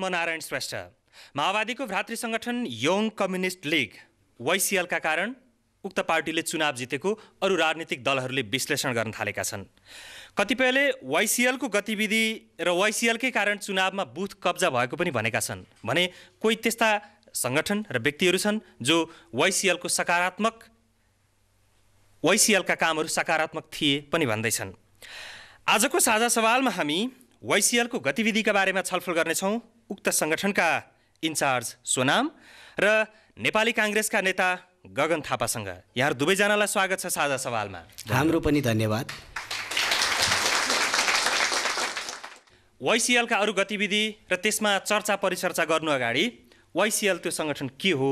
म नारायण श्रेष्ठ माओवादीको भ्रातृ सङ्गठन यङ कम्युनिस्ट लिग वाइसिएलका कारण उक्त पार्टीले चुनाव जितेको अरू राजनीतिक दलहरूले विश्लेषण गर्न थालेका छन् कतिपयले वाइसिएलको गतिविधि र वाइसिएलकै कारण चुनावमा बुथ कब्जा भएको पनि भनेका छन् भने कोही त्यस्ता सङ्गठन र व्यक्तिहरू छन् जो वाइसिएलको सकारात्मक वाइसिएलका कामहरू सकारात्मक थिए पनि भन्दैछन् आजको साझा सवालमा हामी वाइसिएलको गतिविधिका बारेमा छलफल गर्नेछौँ उक्त सङ्गठनका इन्चार्ज सोनाम र नेपाली काङ्ग्रेसका नेता गगन थापासँग यहाँहरू दुवैजनालाई स्वागत छ साझा सवालमा हाम्रो पनि धन्यवाद वाइसिएलका अरू गतिविधि र त्यसमा चर्चा परिचर्चा गर्नु अगाडि वाइसिएल त्यो सङ्गठन के हो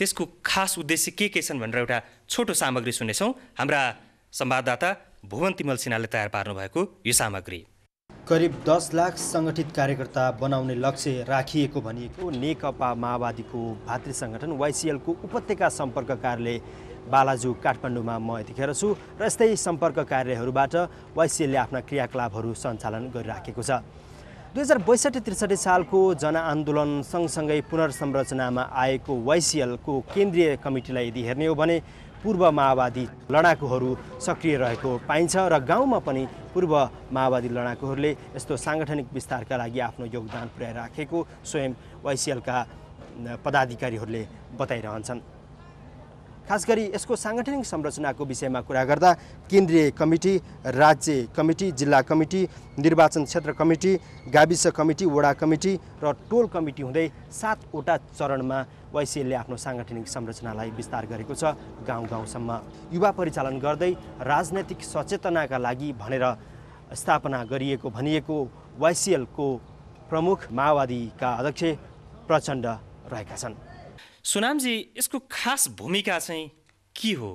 त्यसको खास उद्देश्य के के छन् भनेर एउटा छोटो सामग्री सुन्नेछौँ हाम्रा संवाददाता भुवन तिमल सिन्हाले तयार पार्नुभएको यो सामग्री करिब दस लाख सङ्गठित कार्यकर्ता बनाउने लक्ष्य राखिएको भनिएको नेकपा माओवादीको भातृ सङ्गठन वाइसिएलको उपत्यका सम्पर्क कार्यालय बालाजु काठमाडौँमा म यतिखेर छु र यस्तै सम्पर्क कार्यहरूबाट वाइसिएलले आफ्ना क्रियाकलापहरू सञ्चालन गरिराखेको छ दुई हजार बैसठी त्रिसठी सालको जनआन्दोलन सँगसँगै पुनर्संरचनामा आएको वाइसिएलको केन्द्रीय कमिटीलाई यदि हेर्ने हो भने पूर्व माओवादी लडाकुहरू सक्रिय रहेको पाइन्छ र गाउँमा पनि पूर्व माओवादी लडाकुहरूले यस्तो साङ्गठनिक विस्तारका लागि आफ्नो योगदान पुर्याइराखेको स्वयं वाइसिएलका पदाधिकारीहरूले बताइरहन्छन् खास गरी यसको साङ्गठनिक संरचनाको विषयमा कुरा गर्दा केन्द्रीय कमिटी राज्य कमिटी जिल्ला कमिटी निर्वाचन क्षेत्र कमिटी गाविस कमिटी वडा कमिटी र टोल कमिटी हुँदै सातवटा चरणमा वाइसिएलले आफ्नो साङ्गठनिक संरचनालाई विस्तार गरेको छ गाउँ गाउँसम्म युवा परिचालन गर्दै राजनैतिक सचेतनाका लागि भनेर स्थापना गरिएको भनिएको वाइसिएलको प्रमुख माओवादीका अध्यक्ष प्रचण्ड रहेका छन् सुनामजी यसको खास भूमिका चाहिँ के हो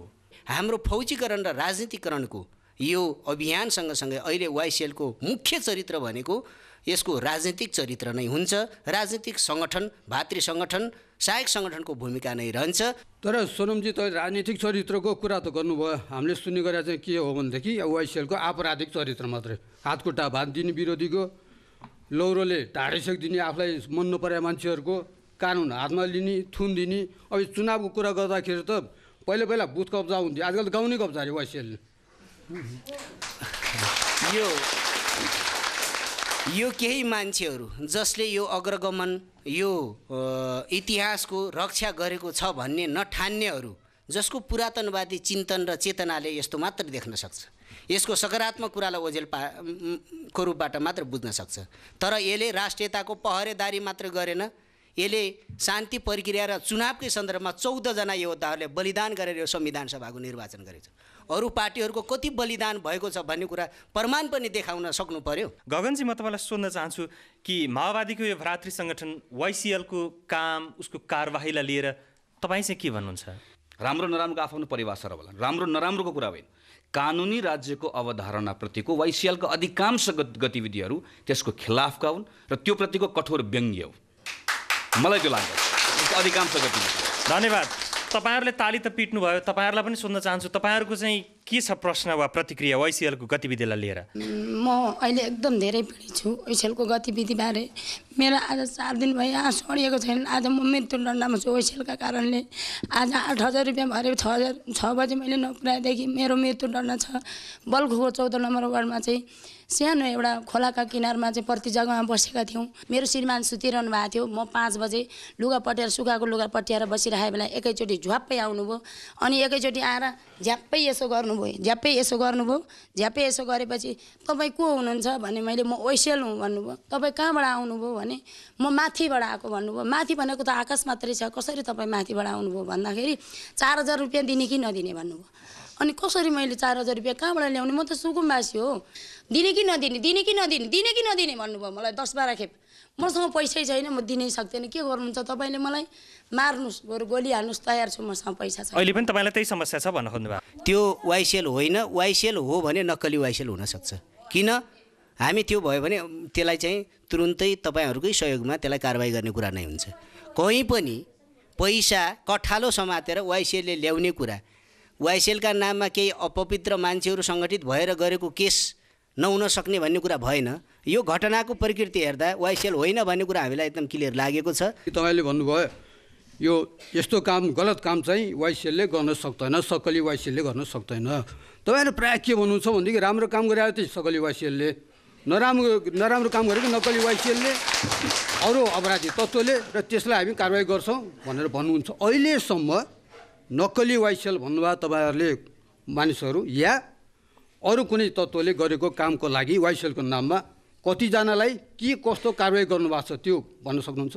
हाम्रो फौजीकरण र राजनीतिकरणको यो अभियान सँगसँगै अहिले वाइसिएलको मुख्य चरित्र भनेको यसको राजनीतिक चरित्र नै हुन्छ राजनीतिक सङ्गठन भातृ सङ्गठन सहायक सङ्गठनको भूमिका नै रहन्छ तर सोनमजी त राजनीतिक चरित्रको कुरा त गर्नुभयो हामीले सुन्ने गरेर चाहिँ के हो भनेदेखि वाइसिएलको आपराधिक चरित्र मात्रै हातखुट्टा भात दिने विरोधीको लौरोले ढाडिसकिदिने आफूलाई मन नपरे मान्छेहरूको कानुन हातमा लिने थुन दिने अब चुनावको कुरा गर्दाखेरि त पहिला पहिला बुथ कब्जा हुन्थ्यो आजकल त कब्जा अरे वाइसिएल यो यो केही मान्छेहरू जसले यो अग्रगमन यो इतिहासको रक्षा गरेको छ भन्ने नठान्नेहरू जसको पुरातनवादी चिन्तन र चेतनाले यस्तो मात्र देख्न सक्छ यसको सकारात्मक कुरालाई ओझेल पा को रूपबाट मात्र बुझ्न सक्छ तर यसले राष्ट्रियताको पहरेदारी मात्र गरेन यसले शान्ति प्रक्रिया र चुनावकै सन्दर्भमा चौधजना योद्धाहरूले बलिदान गरेर यो संविधान सभाको निर्वाचन गरेको छ अरू पार्टीहरूको कति बलिदान भएको छ भन्ने कुरा प्रमाण पनि देखाउन सक्नु पर्यो गगनजी म तपाईँलाई सोध्न चाहन्छु कि माओवादीको यो भ्रातृ सङ्गठन वाइसिएलको काम उसको कारवाहीलाई लिएर तपाईँ चाहिँ के भन्नुहुन्छ राम्रो नराम्रोको आफ्नो परिभाषा र होला राम्रो नराम्रोको कुरा होइन कानुनी राज्यको अवधारणाप्रतिको वाइसिएलको अधिकांश गतिविधिहरू त्यसको खिलाफका हुन् र त्योप्रतिको कठोर व्यङ्ग्य हुन् मलाई त्यो लाग्छ अधिकांश धन्यवाद तपाईँहरूले ताली त पिट्नुभयो तपाईँहरूलाई पनि सुन्न चाहन्छु तपाईँहरूको चाहिँ के छ प्रश्न वा प्रतिक्रिया वाइसिएलको गतिविधिलाई लिएर म अहिले एकदम धेरै पीडित छु ओइसिएलको गतिविधिबारे मेरो आज चार दिन भयो यहाँ सडिएको छैन आज म मृत्यु छु ओइसिएलका कारणले आज आठ हजार रुपियाँ भरे छ हजार छ बजी मैले नपुऱ्याएदेखि मेरो मृत्यु छ बल्खुको चौध नम्बर वार्डमा चाहिँ सानो एउटा खोलाका किनारमा चाहिँ प्रति जग्गामा बसेका थियौँ मेरो श्रीमान सुतिरहनु भएको थियो म पाँच बजे लुगा पट्याएर सुकाएको लुगा पट्याएर बसिरहेको बेला एकैचोटि झ्वाप्पै आउनुभयो अनि एकैचोटि आएर झ्याप्पै यसो गर्नुभयो झ्याप्पै यसो गर्नुभयो झ्याप्पै यसो गरेपछि तपाईँ को हुनुहुन्छ भने मैले म ओइसेल हुँ भन्नुभयो तपाईँ कहाँबाट आउनुभयो भने म माथिबाट आएको भन्नुभयो माथि भनेको त आकाश मात्रै छ कसरी तपाईँ माथिबाट आउनुभयो भन्दाखेरि चार हजार रुपियाँ दिने कि नदिने भन्नुभयो अनि कसरी मैले चार हजार रुपियाँ कहाँबाट ल्याउने म त सुकुम्बासी हो दिने कि नदिने दिने कि नदिने दिने कि नदिने भन्नुभयो मलाई दस बाह्र खेप मसँग पैसै छैन म दिनै सक्दिनँ के गर्नुहुन्छ तपाईँले मलाई मार्नुहोस् बरु गोली हाल्नुहोस् तयार छु मसँग पैसा छ अहिले पनि तपाईँलाई त्यही समस्या छ भन्न खोज्नुभयो त्यो वाइसिएल होइन वाइसिएल हो भने नक्कली वाइसिएल हुनसक्छ किन हामी त्यो भयो भने त्यसलाई चाहिँ तुरुन्तै तपाईँहरूकै सहयोगमा त्यसलाई कारवाही गर्ने कुरा नै हुन्छ कहीँ पनि पैसा कठालो समातेर वाइसिएलले ल्याउने कुरा वाइसिएलका नाममा केही अपवित्र मान्छेहरू सङ्गठित भएर गरेको केस नहुन सक्ने भन्ने कुरा भएन यो घटनाको प्रकृति हेर्दा वाइसिएल होइन भन्ने कुरा हामीलाई एकदम क्लियर लागेको छ तपाईँले भन्नुभयो यो यस्तो काम गलत काम चाहिँ वाइसिएलले गर्न सक्दैन सकली वाइसिएलले गर्न सक्दैन तपाईँहरू प्रायः के भन्नुहुन्छ भनेदेखि राम्रो काम गरायो त्यो सकली वाइसिएलले नराम्रो नराम्रो काम गरेको नकली वाइसिएलले अरू अपराधी तत्त्वले र त्यसलाई हामी कारवाही गर्छौँ भनेर भन्नुहुन्छ अहिलेसम्म नक्कली वाइसेल भन्नुभयो तपाईँहरूले मानिसहरू या अरू कुनै तत्त्वले गरेको कामको लागि वाइसेलको नाममा कतिजनालाई के कस्तो कारवाही गर्नुभएको छ त्यो भन्न सक्नुहुन्छ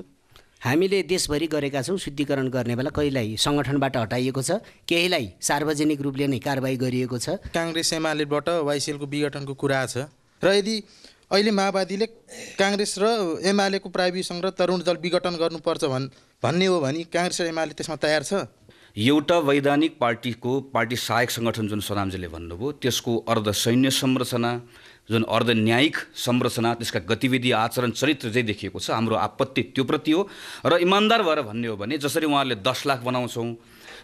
हामीले देशभरि गरेका छौँ शुद्धिकरण गर्ने बेला कहिलाई सङ्गठनबाट हटाइएको छ केहीलाई सार्वजनिक रूपले नै कारवाही गरिएको छ काङ्ग्रेस एमालेबाट वाइसिएलको विघटनको कुरा छ र यदि अहिले माओवादीले काङ्ग्रेस र एमालेको प्राविधिक र तरुण दल विघटन गर्नुपर्छ भन् भन्ने हो भने काङ्ग्रेस र एमाले त्यसमा तयार छ एउटा वैधानिक पार्टीको पार्टी सहायक सङ्गठन जुन सोनामजीले भन्नुभयो त्यसको अर्ध सैन्य संरचना जुन अर्ध न्यायिक संरचना त्यसका गतिविधि आचरण चरित्र चाहिँ देखिएको छ हाम्रो आपत्ति त्योप्रति हो र इमान्दार भएर भन्ने हो भने जसरी उहाँहरूले दस लाख बनाउँछौँ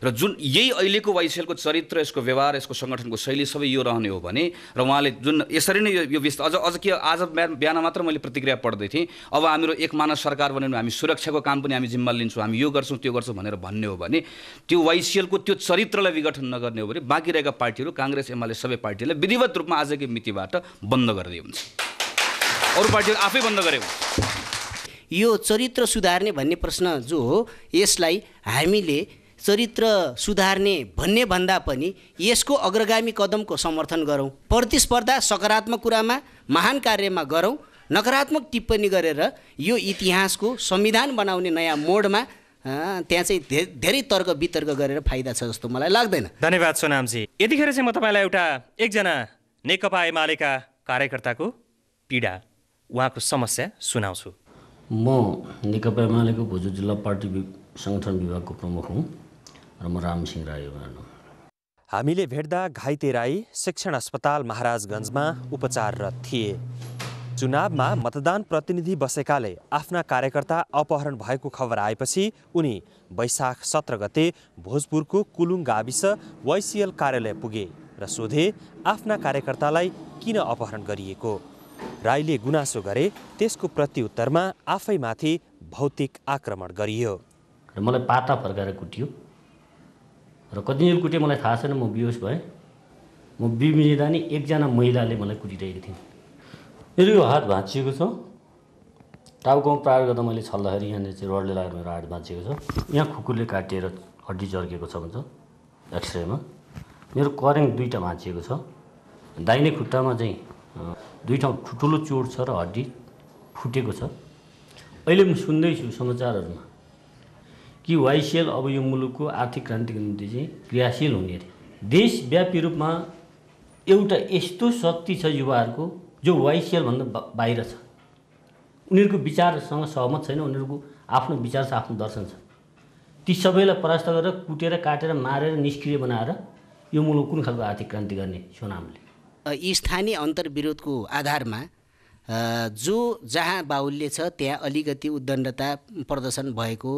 र जुन यही अहिलेको वाइसएलको चरित्र यसको व्यवहार यसको सङ्गठनको शैली सबै यो रहने हो भने र उहाँले जुन यसरी नै यो विस्तार अझ अझ के आज बिहान मात्र मैले प्रतिक्रिया पढ्दै थिएँ अब हाम्रो एक मानव सरकार बन्यो भने हामी सुरक्षाको काम पनि हामी जिम्मा लिन्छौँ हामी यो गर्छौँ त्यो गर्छौँ भनेर भन्ने हो भने त्यो वाइसिएलको त्यो चरित्रलाई विघटन नगर्ने हो भने बाँकी रहेका पार्टीहरू काङ्ग्रेस एमाले सबै पार्टीलाई विधिवत रूपमा आजकै मितिबाट बन्द गरिदिए हुन्छ अरू पार्टीहरू आफै बन्द गरे हुन्छ यो चरित्र सुधार्ने भन्ने प्रश्न जो हो यसलाई हामीले चरित्र सुधार्ने भन्ने भन्दा पनि यसको अग्रगामी कदमको समर्थन गरौँ प्रतिस्पर्धा सकारात्मक कुरामा महान कार्यमा गरौँ नकारात्मक टिप्पणी गरेर यो इतिहासको संविधान बनाउने नयाँ मोडमा त्यहाँ चाहिँ धेरै तर्क वितर्क गरेर फाइदा छ जस्तो मलाई लाग्दैन धन्यवाद सोनामजी यतिखेर चाहिँ म तपाईँलाई एउटा एकजना नेकपा एमालेका कार्यकर्ताको पीडा उहाँको समस्या सुनाउँछु म नेकपा एमालेको भोजु जिल्ला पार्टी सङ्गठन विभागको प्रमुख हुँ र म राई हामीले भेट्दा घाइते राई शिक्षण अस्पताल महाराजगञ्जमा उपचाररत थिए चुनावमा मतदान प्रतिनिधि बसेकाले आफ्ना कार्यकर्ता अपहरण भएको खबर आएपछि उनी वैशाख सत्र गते भोजपुरको कुलुङ गाविस वाइसिएल कार्यालय पुगे र सोधे आफ्ना कार्यकर्तालाई किन अपहरण गरिएको राईले गुनासो गरे त्यसको प्रत्युत्तरमा आफैमाथि भौतिक आक्रमण गरियो मलाई पाता फर्काएर कुटियो र दिन कुटे मलाई थाहा छैन म बिहोस भएँ म बिमिरिँदा नि एकजना महिलाले मलाई कुटिरहेको थिइन् मेरो यो हात भाँचिएको छ टाउकोमा प्रार गर्दा मैले छल्दाखेरि यहाँनिर चाहिँ रडले लागेर मेरो हात भाँचिएको छ यहाँ खुकुरले काटिएर हड्डी जर्केको छ भन्छ एक्सरेमा मेरो करेङ दुईवटा भाँचिएको छ दाहिने खुट्टामा चाहिँ दुई ठाउँ ठुल्ठुलो चोट छ र हड्डी फुटेको छ अहिले म सुन्दैछु समाचारहरूमा कि वाइसिएल अब यो मुलुकको आर्थिक क्रान्तिको निम्ति चाहिँ क्रियाशील हुने अरे देशव्यापी रूपमा एउटा यस्तो शक्ति छ युवाहरूको जो वाइसिएलभन्दा बा बाहिर छ उनीहरूको विचारसँग सहमत छैन उनीहरूको आफ्नो विचार छ आफ्नो दर्शन छ ती सबैलाई परास्त गरेर कुटेर काटेर मारेर निष्क्रिय बनाएर यो मुलुक कुन खालको आर्थिक क्रान्ति गर्ने सोनामले स्थानीय अन्तर्विरोधको आधारमा जो जहाँ बाहुल्य छ त्यहाँ अलिकति उद्दण्डता प्रदर्शन भएको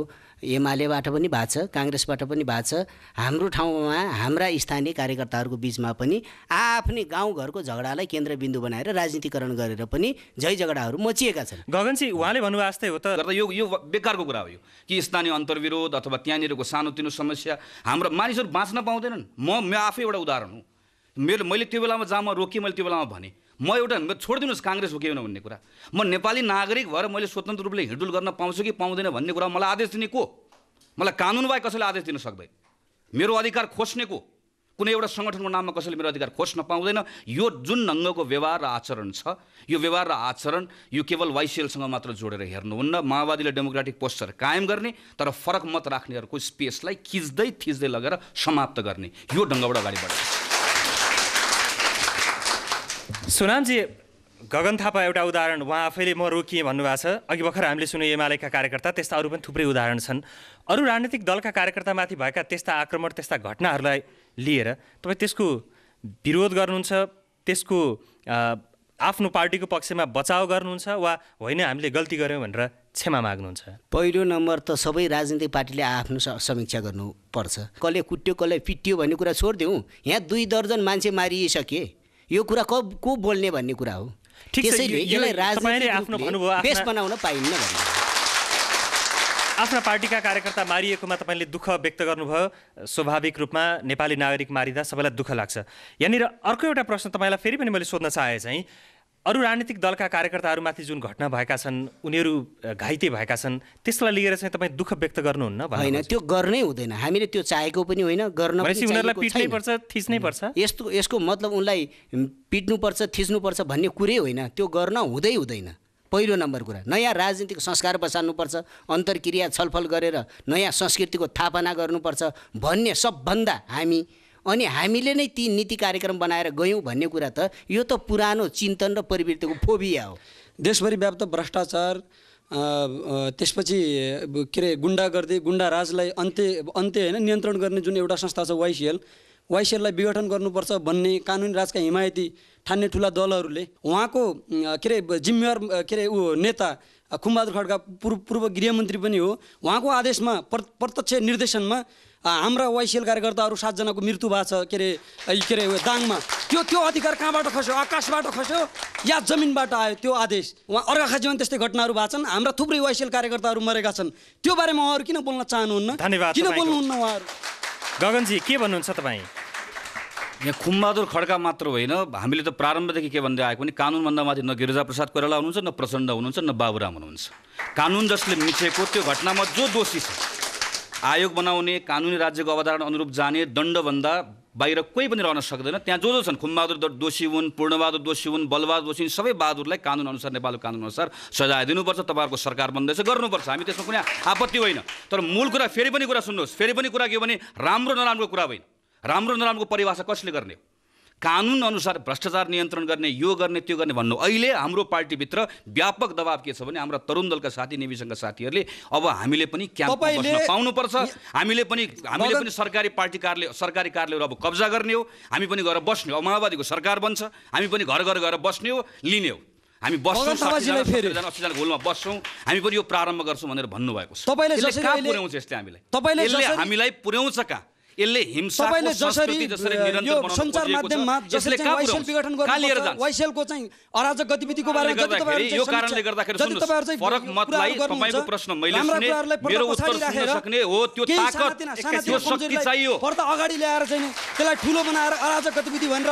एमालेबाट पनि भएको छ काङ्ग्रेसबाट पनि भएको छ हाम्रो ठाउँमा हाम्रा स्थानीय कार्यकर्ताहरूको बिचमा पनि आफ्नै गाउँघरको झगडालाई केन्द्रबिन्दु बनाएर राजनीतिकरण गरेर पनि जय झगडाहरू मचिएका छन् गगनजी उहाँले भन्नुभयो जस्तै हो त यो यो बेकारको कुरा हो यो कि स्थानीय अन्तर्विरोध अथवा त्यहाँनिरको सानोतिनो समस्या हाम्रो मानिसहरू बाँच्न पाउँदैनन् म म आफै एउटा उदाहरण हुँ मेरो मैले त्यो बेलामा जहाँ म रोकेँ मैले त्यो बेलामा भनेँ म एउटा छोडिदिनुहोस् काङ्ग्रेस हो कि होइन भन्ने कुरा म नेपाली नागरिक भएर मैले स्वतन्त्र रूपले हिँडुल गर्न पाउँछु कि पाउँदैन भन्ने कुरा मलाई आदेश दिने को मलाई कानुन बाहेक कसैले आदेश दिन सक्दैन मेरो अधिकार खोज्ने को कुनै एउटा सङ्गठनको नाममा कसैले मेरो अधिकार खोज्न पाउँदैन यो जुन ढङ्गको व्यवहार र आचरण छ यो व्यवहार र आचरण यो केवल वाइसिएलसँग मात्र जोडेर हेर्नुहुन्न माओवादीले डेमोक्रेटिक पोस्चर कायम गर्ने तर फरक मत राख्नेहरूको स्पेसलाई खिच्दै थिच्दै लगेर समाप्त गर्ने यो ढङ्गबाट अगाडि बढ्छ सोनामजी गगन थापा एउटा उदाहरण उहाँ आफैले म रोकिएँ भन्नुभएको छ अघि भर्खर हामीले सुन्यौँ एमालेका कार्यकर्ता त्यस्ता अरू पनि थुप्रै उदाहरण छन् अरू राजनीतिक दलका कार्यकर्तामाथि भएका त्यस्ता आक्रमण त्यस्ता घटनाहरूलाई लिएर तपाईँ त्यसको विरोध गर्नुहुन्छ त्यसको आफ्नो पार्टीको पक्षमा बचाउ गर्नुहुन्छ वा होइन हामीले गल्ती गऱ्यौँ भनेर क्षमा माग्नुहुन्छ पहिलो नम्बर त सबै राजनीतिक पार्टीले आफ्नो समीक्षा गर्नुपर्छ कसले कुट्यो कसले पिट्यो भन्ने कुरा छोडिदिउँ यहाँ दुई दर्जन मान्छे मारिसके यो कुरा को को बोल्ने भन्ने कुरा हो त्यसैले आफ्ना पार्टीका कार्यकर्ता मारिएकोमा तपाईँले दुःख व्यक्त गर्नुभयो स्वाभाविक रूपमा नेपाली नागरिक मारिँदा सबैलाई दुःख लाग्छ यहाँनिर अर्को एउटा प्रश्न तपाईँलाई फेरि पनि मैले सोध्न चाहे चाहिँ अरू राजनीतिक दलका कार्यकर्ताहरूमाथि जुन घटना भएका छन् उनीहरू घाइते भएका छन् त्यसलाई लिएर चाहिँ तपाईँ दुःख व्यक्त गर्नुहुन्न होइन त्यो गर्नै हुँदैन हामीले त्यो चाहेको पनि होइन गर्न पिट्नै पर्छ थिच्नै पर्छ यस्तो यसको मतलब उनलाई पिट्नुपर्छ थिच्नुपर्छ भन्ने कुरै होइन त्यो गर्न हुँदै हुँदैन पहिलो नम्बर कुरा नयाँ राजनीतिक संस्कार बसाल्नुपर्छ अन्तर्क्रिया छलफल गरेर नयाँ संस्कृतिको थापना गर्नुपर्छ भन्ने सबभन्दा हामी अनि हामीले नै ती नीति कार्यक्रम बनाएर गयौँ भन्ने कुरा त यो त पुरानो चिन्तन र प्रवृत्तिको फोबिया हो देशभरि व्याप्त भ्रष्टाचार त्यसपछि के अरे गुन्डा गर्दै गुन्डा राजलाई अन्त्य अन्त्य होइन नियन्त्रण गर्ने जुन एउटा संस्था छ वाइसिएल वाइसिएललाई विघटन गर्नुपर्छ भन्ने कानुनी राजका हिमायती ठान्ने ठुला दलहरूले उहाँको के अरे जिम्मेवार के अरे ऊ नेता खुमबहादुर खड्का पूर्व पूर्व गृहमन्त्री पनि हो उहाँको आदेशमा प्रत्यक्ष निर्देशनमा हाम्रा वाइसिएल कार्यकर्ताहरू सातजनाको मृत्यु भएको छ के अरे के अरे दाङमा त्यो त्यो अधिकार कहाँबाट खस्यो आकाशबाट खस्यो या जमिनबाट आयो त्यो आदेश उहाँ अर्घाखाजीमा त्यस्तै घटनाहरू भएको छन् हाम्रा थुप्रै वाइसिएल कार्यकर्ताहरू मरेका छन् त्यो बारेमा उहाँहरू किन बोल्न चाहनुहुन्न धन्यवाद किन बोल्नुहुन्न उहाँहरू गगनजी के भन्नुहुन्छ तपाईँ यहाँ खुम्बहादुर खड्का मात्र होइन हामीले त प्रारम्भदेखि के भन्दै आएको पनि कानुनभन्दा माथि न गिरिजाप्रसाद कोइराला हुनुहुन्छ न प्रचण्ड हुनुहुन्छ न बाबुराम हुनुहुन्छ कानुन जसले मिचेको त्यो घटनामा जो दोषी छ आयोग बनाउने कानुनी राज्यको अवधारणा अनुरूप जाने दण्डभन्दा बाहिर कोही पनि रहन सक्दैन त्यहाँ जो जो छन् खुमबहादुर दोषी हुन् पूर्णबहादुर दोषी हुन् बलबहादुर दोषी हुन् सबै बहादुरलाई अनुसार नेपालको अनुसार सजाय दिनुपर्छ तपाईँहरूको सरकार बन्दैछ गर्नुपर्छ हामी त्यसमा कुनै आपत्ति होइन तर मूल कुरा फेरि पनि कुरा सुन्नुहोस् फेरि पनि कुरा के भने राम्रो नराम्रो कुरा होइन राम्रो नराम्रो परिभाषा कसले गर्ने कानुन अनुसार भ्रष्टाचार नियन्त्रण गर्ने यो गर्ने त्यो गर्ने भन्नु अहिले हाम्रो पार्टीभित्र व्यापक दबाब के छ भने हाम्रा तरुण दलका साथी नेविसङ्घका साथीहरूले अब हामीले पनि क्याम्प पाउनुपर्छ हामीले पनि हामीले पनि सरकारी पार्टी कार्यालय सरकारी कार्यालयहरू अब कब्जा गर्ने हो हामी पनि गएर बस्ने हो माओवादीको सरकार बन्छ हामी पनि घर घर गएर बस्ने हो लिने हो हामी बस्छौँ अस्सीजना घोलमा बस्छौँ हामी पनि यो प्रारम्भ गर्छौँ भनेर भन्नुभएको छ हामीलाई हामीलाई पुर्याउँछ कहाँ यसले हिंसाको जसरी निरन्तर सञ्चार माध्यममा जसले विघटन चाहिँ अराजक गतिविधिको बारेमा ठुलो बनाएर अराजक गतिविधि भनेर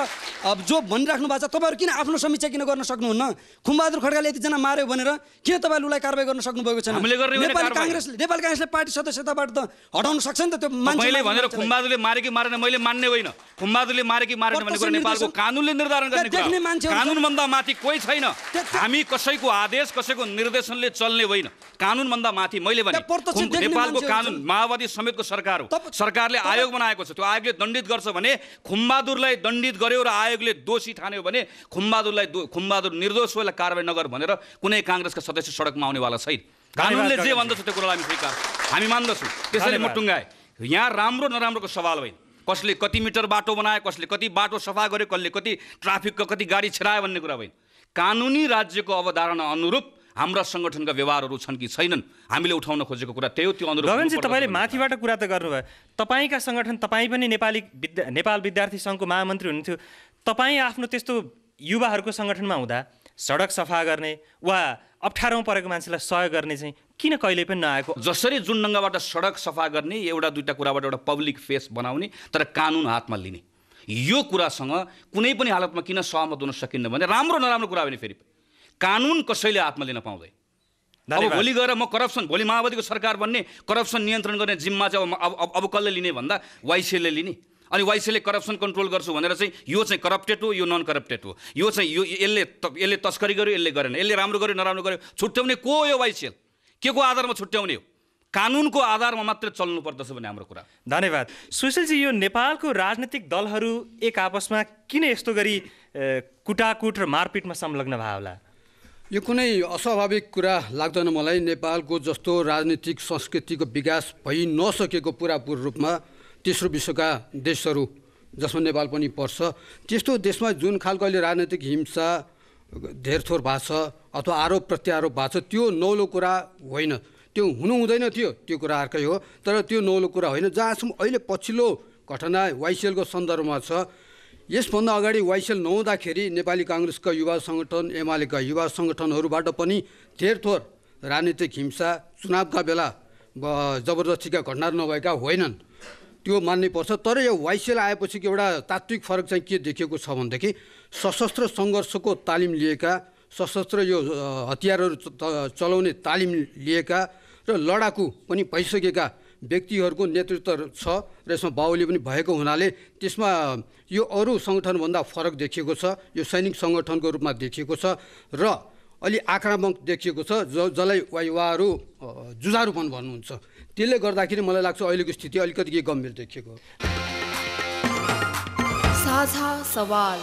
अब जो भनिराख्नु भएको छ तपाईँहरू किन आफ्नो समीक्षा किन गर्न सक्नुहुन्न खुम्बहादुर खड्गाले यतिजना मार्यो भनेर किन तपाईँहरूले उसलाई कारवाही गर्न सक्नुभएको छैन नेपाली काङ्ग्रेसले नेपाली काङ्ग्रेसले पार्टी सदस्यताबाट त हटाउन सक्छ नि त त्यो मान्छेले भनेर खुम्बहादुरले मारे कि मारेन मैले मान्ने होइन खुम्बहादुरले मारे कि मारेन भन्ने नेपालको कानुनले निर्धारण गर्ने कुरा कानुनभन्दा माथि कोही छैन हामी कसैको आदेश कसैको निर्देशनले चल्ने होइन कानुनभन्दा माथि मैले भने नेपालको कानुन माओवादी समेतको सरकार हो सरकारले आयोग बनाएको छ त्यो आयोगले दण्डित गर्छ भने खुम्बादुरलाई दण्डित गर्यो र आयोगले दोषी ठान्यो भने खुम्बादुरलाई खुम्बादुर निर्दोष होला कारवाही नगर भनेर कुनै काङ्ग्रेसका सदस्य सडकमा आउनेवाला छैन कानुनले जे भन्दछ त्यो कुरालाई हामी स्वीकार हामी मान्दछौँ त्यसैले म टुङ्गाएँ यहाँ राम्रो नराम्रोको सवाल होइन कसले कति मिटर बाटो बनायो कसले कति बाटो सफा गर्यो कसले कति ट्राफिकको कति गाडी छिरायो भन्ने कुरा होइन कानुनी राज्यको अवधारणा अनुरूप हाम्रा सङ्गठनका व्यवहारहरू छन् कि छैनन् हामीले उठाउन खोजेको कुरा त्यही हो त्यो अनुरूप रवनजी तपाईँले माथिबाट कुरा त गर्नुभयो तपाईँका सङ्गठन तपाईँ पनि नेपाली विद्या नेपाल विद्यार्थी सङ्घको महामन्त्री हुनुहुन्थ्यो तपाईँ आफ्नो त्यस्तो युवाहरूको सङ्गठनमा हुँदा सडक सफा गर्ने वा अप्ठ्यारोमा परेको मान्छेलाई सहयोग गर्ने चाहिँ किन कहिले पनि नआएको जसरी जुन ढङ्गबाट सडक सफा गर्ने एउटा दुइटा कुराबाट एउटा पब्लिक फेस बनाउने तर कानुन हातमा लिने यो कुरासँग कुनै पनि हालतमा किन सहमत हुन सकिन्न भने राम्रो नराम्रो कुरा भने फेरि कानुन कसैले हातमा लिन पाउँदैन अब भोलि गएर म करप्सन भोलि माओवादीको सरकार बन्ने करप्सन नियन्त्रण गर्ने जिम्मा चाहिँ अब अब कसले लिने भन्दा वाइसिएलले लिने अनि वाइसीले करप्सन कन्ट्रोल गर्छु भनेर चाहिँ यो चाहिँ करप्टेड हो यो नन करप्टेड हो यो चाहिँ यो यसले यसले तस्करी गर्यो यसले गरेन यसले राम्रो गर्यो नराम्रो गर्यो छुट्याउने को यो वाइसिएल के को आधारमा छुट्याउने हो कानुनको आधारमा मात्रै पर्दछ भन्ने हाम्रो कुरा धन्यवाद सुशीलजी यो नेपालको राजनीतिक दलहरू एक आपसमा किन यस्तो गरी कुटाकुट र मारपिटमा संलग्न भयो होला यो कुनै अस्वाभाविक कुरा लाग्दैन मलाई नेपालको जस्तो राजनीतिक संस्कृतिको विकास भइ नसकेको पुरापुर रूपमा तेस्रो विश्वका देशहरू जसमा नेपाल पनि पर्छ त्यस्तो देशमा जुन खालको अहिले राजनैतिक हिंसा धेरथोर भएको छ अथवा आरोप प्रत्यारोप भएको छ त्यो नौलो कुरा होइन त्यो हुनु हुँदैन थियो त्यो कुरा अर्कै हो तर त्यो नौलो कुरा होइन जहाँसम्म अहिले पछिल्लो घटना वाइसिएलको सन्दर्भमा छ यसभन्दा अगाडि वाइसिएल नहुँदाखेरि नेपाली काङ्ग्रेसका युवा सङ्गठन एमालेका युवा सङ्गठनहरूबाट पनि धेरथोर राजनीतिक हिंसा चुनावका बेला जबरजस्तीका घटनाहरू नभएका होइनन् त्यो मान्नैपर्छ तर यो वाइसिएल आएपछि एउटा तात्विक फरक चाहिँ के देखिएको छ भनेदेखि सशस्त्र सङ्घर्षको तालिम लिएका सशस्त्र यो हतियारहरू चलाउने तालिम लिएका र लडाकु पनि भइसकेका व्यक्तिहरूको नेतृत्व छ र यसमा बाहुली पनि भएको हुनाले त्यसमा यो अरू सङ्गठनभन्दा फरक देखिएको छ यो सैनिक सङ्गठनको रूपमा देखिएको छ र अलि आक्रामक देखिएको छ ज जसलाई उहाँहरू जुझारुपन भन्नुहुन्छ त्यसले गर्दाखेरि मलाई लाग्छ अहिलेको स्थिति अलिकति के गम्भीर देखिएको साझा सवाल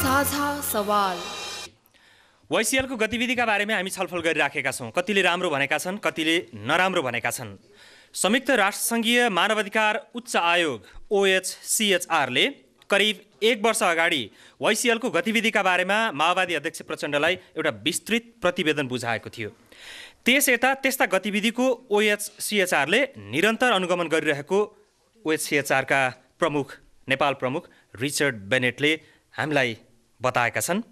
साझा सवाल वाइसिएलको गतिविधिका बारेमा हामी छलफल गरिराखेका छौँ कतिले राम्रो भनेका छन् कतिले नराम्रो भनेका छन् संयुक्त राष्ट्रसङ्घीय मानवाधिकार उच्च आयोग ओएचसिएचआरले करिब एक वर्ष अगाडि वाइसिएलको गतिविधिका बारेमा माओवादी अध्यक्ष प्रचण्डलाई एउटा विस्तृत प्रतिवेदन बुझाएको थियो त्यस यता त्यस्ता गतिविधिको ओएचसिएचआरले निरन्तर अनुगमन गरिरहेको ओएचसिएचआरका प्रमुख नेपाल प्रमुख रिचर्ड बेनेटले हामीलाई बताएका छन्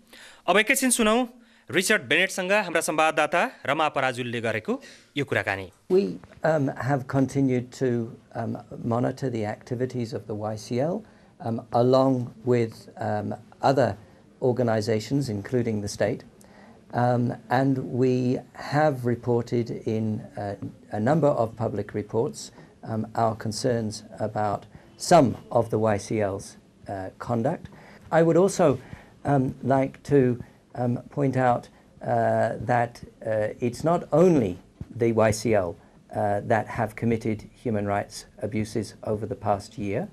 अब एकैछिन सुनौ रिचर्ड बेनेटसँग हाम्रा संवाददाता रमा पराजुलले गरेको यो कुराकानी We um, have continued to um, monitor the activities of the YCL. um, along with um, other organizations, including the state. Um, and we have reported in uh, a number of public reports um, our concerns about some of the YCL's uh, conduct. I would also um, like to um, point out uh, that uh, it's not only the YCL uh, that have committed human rights abuses over the past year.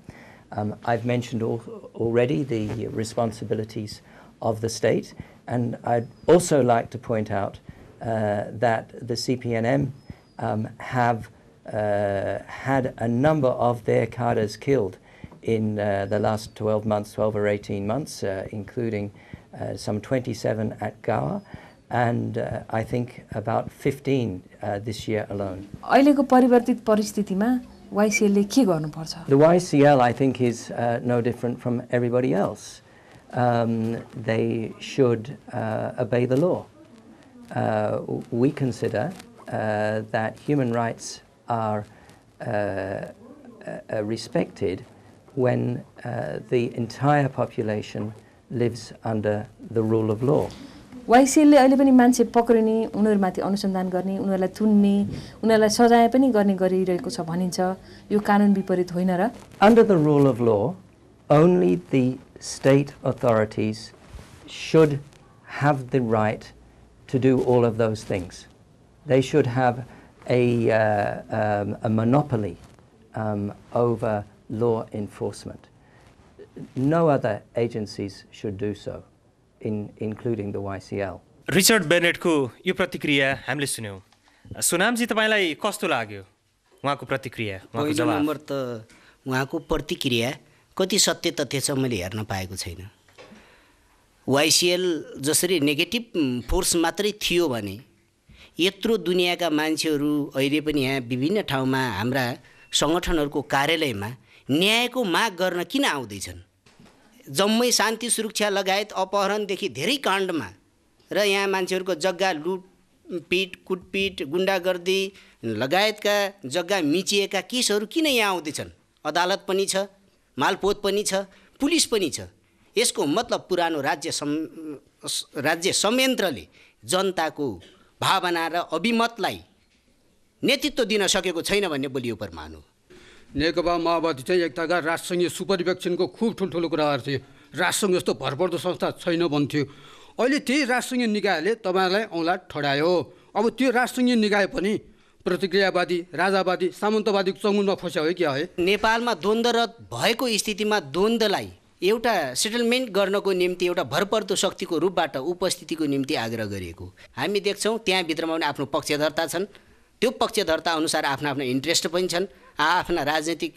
Um, I've mentioned al already the responsibilities of the state, and I'd also like to point out uh, that the CPNM um, have uh, had a number of their cadres killed in uh, the last 12 months, 12 or 18 months, uh, including uh, some 27 at Goa. and uh, I think about 15 uh, this year alone. The YCL I think is uh, no different from everybody else. Um, they should uh, obey the law. Uh, we consider uh, that human rights are uh, uh, respected when the entire population lives under the rule of law. वाइसिएलले अहिले पनि मान्छे पक्रिने उनीहरूमाथि अनुसन्धान गर्ने उनीहरूलाई चुन्ने उनीहरूलाई सजाय पनि गर्ने गरिरहेको छ भनिन्छ यो कानुन विपरीत होइन र under the rule of law only the state authorities should have the right to do all of those things they should have a monopoly over law enforcement no other agencies should do so in including the YCL. Richard को यो प्रतिक्रिया हामीले सुन्यौँ सुनामजी तपाईँलाई कस्तो लाग्यो उहाँको प्रतिक्रिया पहिलो नम्बर त उहाँको प्रतिक्रिया कति सत्य तथ्य छ मैले हेर्न पाएको छैन वाइसिएल जसरी नेगेटिभ फोर्स मात्रै थियो भने यत्रो दुनियाँका मान्छेहरू अहिले पनि यहाँ विभिन्न ठाउँमा हाम्रा सङ्गठनहरूको कार्यालयमा न्यायको माग गर्न किन आउँदैछन् जम्मै शान्ति सुरक्षा लगायत अपहरणदेखि धेरै काण्डमा र यहाँ मान्छेहरूको जग्गा लुटपिट कुटपिट गुन्डागर्दी लगायतका जग्गा मिचिएका केसहरू किन यहाँ आउँदैछन् अदालत पनि छ मालपोत पनि छ पुलिस पनि छ यसको मतलब पुरानो राज्य सम् राज्य संयन्त्रले जनताको भावना र अभिमतलाई नेतृत्व दिन सकेको छैन भन्ने बोलियो प्रमाण हो नेकपा माओवादी चाहिँ एकताका राष्ट्रसङ्घीय सुपरिवेक्षणको खुब ठुल्ठुलो कुराहरू थियो राष्ट्रसङ्घ जस्तो भरपर्दो संस्था छैन भन्थ्यो अहिले त्यही राष्ट्रसङ्घीय निकायले तपाईँहरूलाई औँला ठडायो अब त्यो राष्ट्रसङ्घीय निकाय पनि प्रतिक्रियावादी राजावादी सामन्तवादीको चङ्गुनमा फस्या हो क्या है नेपालमा द्वन्द्वरत भएको स्थितिमा द्वन्द्वलाई एउटा सेटलमेन्ट गर्नको निम्ति एउटा भरपर्दो शक्तिको रूपबाट उपस्थितिको निम्ति आग्रह गरिएको हामी देख्छौँ त्यहाँभित्रमा पनि आफ्नो पक्षधरता छन् त्यो पक्षधरता अनुसार आफ्ना आफ्ना इन्ट्रेस्ट पनि छन् आआफ्ना राजनीतिक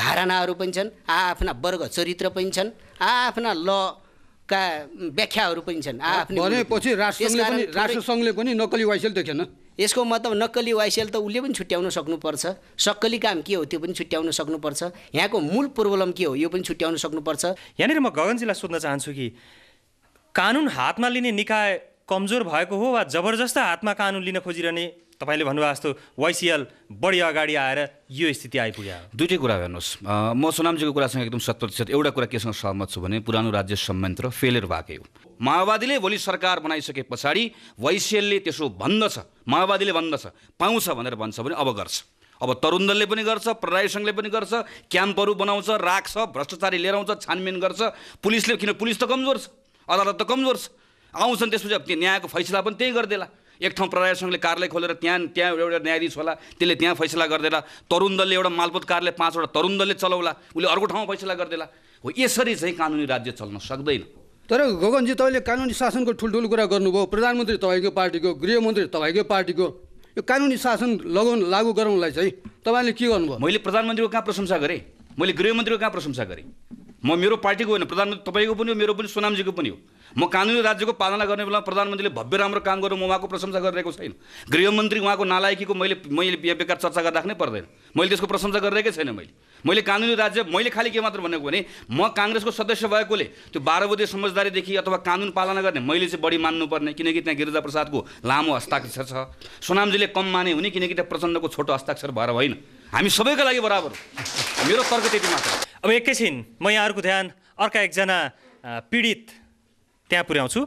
धारणाहरू पनि छन् आआफ्ना वर्ग चरित्र पनि छन् आ आआफ्ना का व्याख्याहरू पनि छन् राष्ट्रसङ्घले पनि नक्कली वाइसेल देखेन यसको मतलब नक्कली वाइसेल त उसले पनि छुट्याउन सक्नुपर्छ सक्कली काम के हो त्यो पनि छुट्याउन सक्नुपर्छ यहाँको मूल प्रब्लम के हो यो पनि छुट्याउन सक्नुपर्छ यहाँनिर म गगनजीलाई सोध्न चाहन्छु कि कानुन हातमा लिने निकाय कमजोर भएको हो वा जबरजस्त हातमा कानुन लिन खोजिरहने तपाईँले भन्नुभयो जस्तो वाइसिएल बढी अगाडि आएर यो स्थिति आइपुग्यो दुइटै कुरा हेर्नुहोस् म सोनामजीको कुरासँग एकदम शत प्रतिशत एउटा कुरा केसँग सहमत छु भने पुरानो राज्य संयन्त्र फेलियर भएकै हो माओवादीले भोलि सरकार बनाइसके पछाडि वाइसिएलले त्यसो भन्दछ माओवादीले भन्दछ पाउँछ भनेर भन्छ भने अब गर्छ अब तरुण दलले पनि गर्छ प्रदाय सङ्घले पनि गर्छ क्याम्पहरू बनाउँछ राख्छ भ्रष्टाचारी लिएर आउँछ छानबिन गर्छ पुलिसले किन पुलिस त कमजोर छ अदालत त कमजोर छ आउँछन् त्यसपछि न्यायको फैसला पनि त्यही गरिदिएला एक ठाउँ प्रहरी सङ्घले कार्यालय खोलेर त्यहाँ त्यहाँ एउटा न्यायाधीश होला त्यसले त्यहाँ फैसला गरिदिएला तरुण दलले एउटा मालपोत कार्यालय पाँचवटा तरुण दलले चलाउला उसले अर्को ठाउँमा फैसला गरिदिएला हो यसरी चाहिँ कानुनी राज्य चल्न सक्दैन तर गगनजी तपाईँले कानुनी शासनको ठुल्ठुलो कुरा गर्नुभयो प्रधानमन्त्री तपाईँकै पार्टीको गृहमन्त्री तपाईँकै पार्टीको यो कानुनी शासन लगाउनु लागू गराउनलाई चाहिँ तपाईँले के गर्नुभयो मैले प्रधानमन्त्रीको कहाँ प्रशंसा गरेँ मैले गृहमन्त्रीको कहाँ प्रशंसा गरेँ म मेरो पार्टीको होइन प्रधानमन्त्री तपाईँको पनि हो मेरो पनि सोनामजीको पनि हो म कानुनी राज्यको पालना गर्ने बेला प्रधानमन्त्रीले भव्य राम्रो काम गर्नु म उहाँको प्रशंसा गरिरहेको छैन गृहमन्त्री उहाँको नालायकीको मैले मैले बेकार चर्चा गरिराख्नै राख्नै पर्दैन मैले त्यसको प्रशंसा गरिरहेकै छैन मैले मैले कानुनी राज्य मैले खालि के मात्र भनेको भने म काङ्ग्रेसको सदस्य भएकोले त्यो बाह्र बजे समझदारीदेखि अथवा कानुन पालना गर्ने मैले चाहिँ बढी मान्नुपर्ने किनकि त्यहाँ गिरिजा प्रसादको लामो हस्ताक्षर छ सोनामजीले कम माने हुने किनकि त्यहाँ प्रचण्डको छोटो हस्ताक्षर भएर होइन हामी सबैको लागि बराबर मेरो तर्क त्यति मात्र अब एकैछिन म यहाँहरूको ध्यान अर्का एकजना पीडित त्यहाँ पुर्याउँछु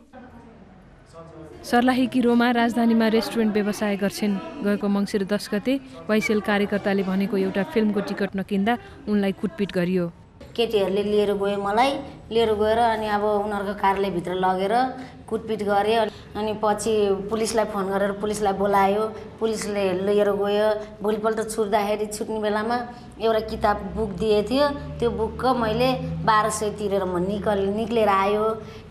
सर्लाहीकी रोमा राजधानीमा रेस्टुरेन्ट व्यवसाय गर्छिन् गएको मङ्सिर दस गते वाइसेल कार्यकर्ताले भनेको एउटा फिल्मको टिकट नकिन्दा उनलाई कुटपिट गरियो केटीहरूले लिएर गयो मलाई लिएर गएर अनि अब उनीहरूको भित्र लगेर कुटपिट गरे अनि पछि पुलिसलाई फोन गरेर पुलिसलाई बोलायो पुलिसले लिएर गयो भोलिपल्ट छुट्दाखेरि छुट्ने बेलामा एउटा किताब बुक दिएको थियो त्यो बुकको मैले बाह्र सय तिरेर म निकल निक्लेर आयो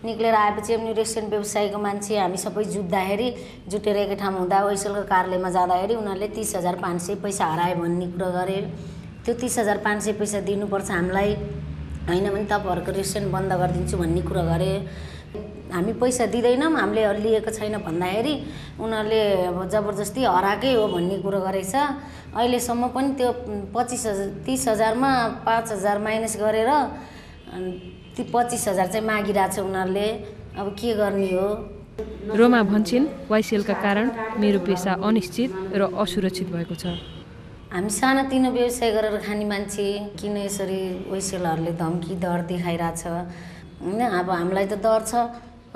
निक्लेर आएपछि पनि रेस्टुरेन्ट व्यवसायको मान्छे हामी सबै जुट्दाखेरि जुटेर एकै ठाउँ हुँदा ओइसलको कार्यालयमा जाँदाखेरि उनीहरूले तिस हजार पाँच सय पैसा हरायो भन्ने कुरा गरे त्यो तिस हजार पाँच सय पैसा दिनुपर्छ हामीलाई होइन भने तपाईँहरूको रेस्टुरेन्ट बन्द गरिदिन्छु भन्ने कुरा गरेँ हामी पैसा दिँदैनौँ हामीले लिएको छैन भन्दाखेरि उनीहरूले अब जबरजस्ती हराएकै हो भन्ने कुरो गरेछ अहिलेसम्म पनि त्यो पच्चिस हजार तिस हजारमा पाँच हजार माइनस गरेर ती पच्चिस हजार चाहिँ मागिरहेछ उनीहरूले अब के गर्ने हो रोमा भन्छन् वाइसिएलका कारण मेरो पेसा अनिश्चित र असुरक्षित भएको छ हामी सानातिनो व्यवसाय गरेर खाने मान्छे किन यसरी वाइसिएलहरूले धम्की डर देखाइरहेछ होइन अब हामीलाई त डर छ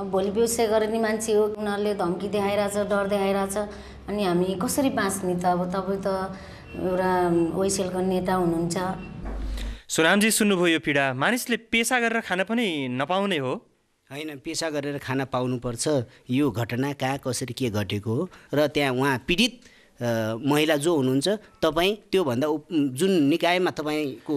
अब भोलि व्यवसाय गर्ने मान्छे हो उनीहरूले धम्की देखाइरहेछ डर देखाइरहेछ अनि हामी कसरी बाँच्ने त अब तपाईँ त एउटा ओइसेलको नेता हुनुहुन्छ सोनामजी सुन्नुभयो यो पीडा मानिसले पेसा गरेर खान पनि नपाउने हो होइन पेसा गरेर खाना पाउनुपर्छ यो घटना कहाँ कसरी के घटेको हो र त्यहाँ उहाँ पीडित महिला जो हुनुहुन्छ तपाईँ त्योभन्दा जुन निकायमा तपाईँको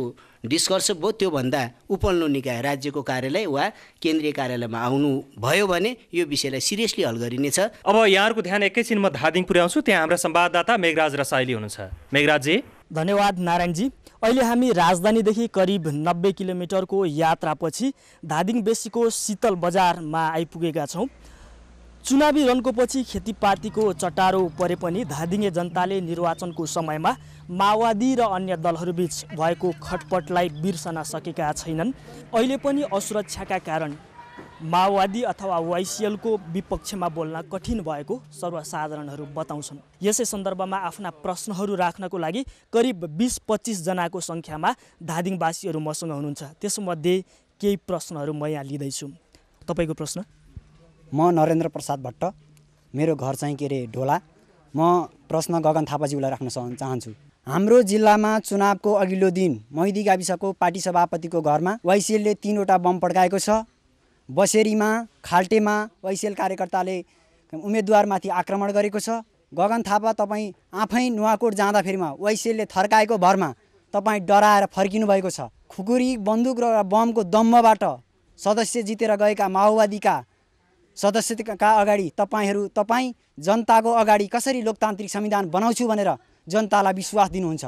डिस्कर्स भयो त्योभन्दा उपल्लो निकाय राज्यको कार्यालय वा केन्द्रीय कार्यालयमा आउनु भयो भने यो विषयलाई सिरियसली हल गरिनेछ अब यहाँहरूको ध्यान एकैछिन म धादिङ पुर्याउँछु त्यहाँ हाम्रा संवाददाता मेघराज रसाइली हुनुहुन्छ मेघराजजी धन्यवाद नारायणजी अहिले हामी राजधानीदेखि करिब नब्बे किलोमिटरको यात्रापछि धादिङ बेसीको शीतल बजारमा आइपुगेका छौँ चुनावी रनको पछि खेतीपातीको चटारो परे पनि धादिङे जनताले निर्वाचनको समयमा माओवादी र अन्य दलहरूबीच भएको खटपटलाई बिर्सन सकेका छैनन् अहिले पनि असुरक्षाका कारण माओवादी अथवा वाइसिएलको विपक्षमा बोल्न कठिन भएको सर्वसाधारणहरू बताउँछन् यसै सन्दर्भमा आफ्ना प्रश्नहरू राख्नको लागि करिब बिस पच्चिसजनाको सङ्ख्यामा धादिङवासीहरू मसँग हुनुहुन्छ त्यसमध्ये केही प्रश्नहरू म यहाँ लिँदैछु तपाईँको प्रश्न म नरेन्द्र प्रसाद भट्ट मेरो घर चाहिँ के अरे ढोला म प्रश्न गगन थापाज्यूलाई राख्न चाहन्छु हाम्रो जिल्लामा चुनावको अघिल्लो दिन मैदी गाविसको पार्टी सभापतिको घरमा वाइसिएलले तिनवटा बम पड्काएको छ बसेरीमा खाल्टेमा वाइसिएल कार्यकर्ताले उम्मेदवारमाथि आक्रमण गरेको छ गगन थापा तपाईँ आफै नुवाकोट जाँदाखेरिमा वाइसिएलले थर्काएको भरमा तपाईँ डराएर फर्किनु भएको छ खुकुरी बन्दुक र बमको दम्बबाट सदस्य जितेर गएका माओवादीका सदस्यताका अगाडि तपाईँहरू तपाईँ जनताको अगाडि कसरी लोकतान्त्रिक संविधान बनाउँछु भनेर जनतालाई विश्वास दिनुहुन्छ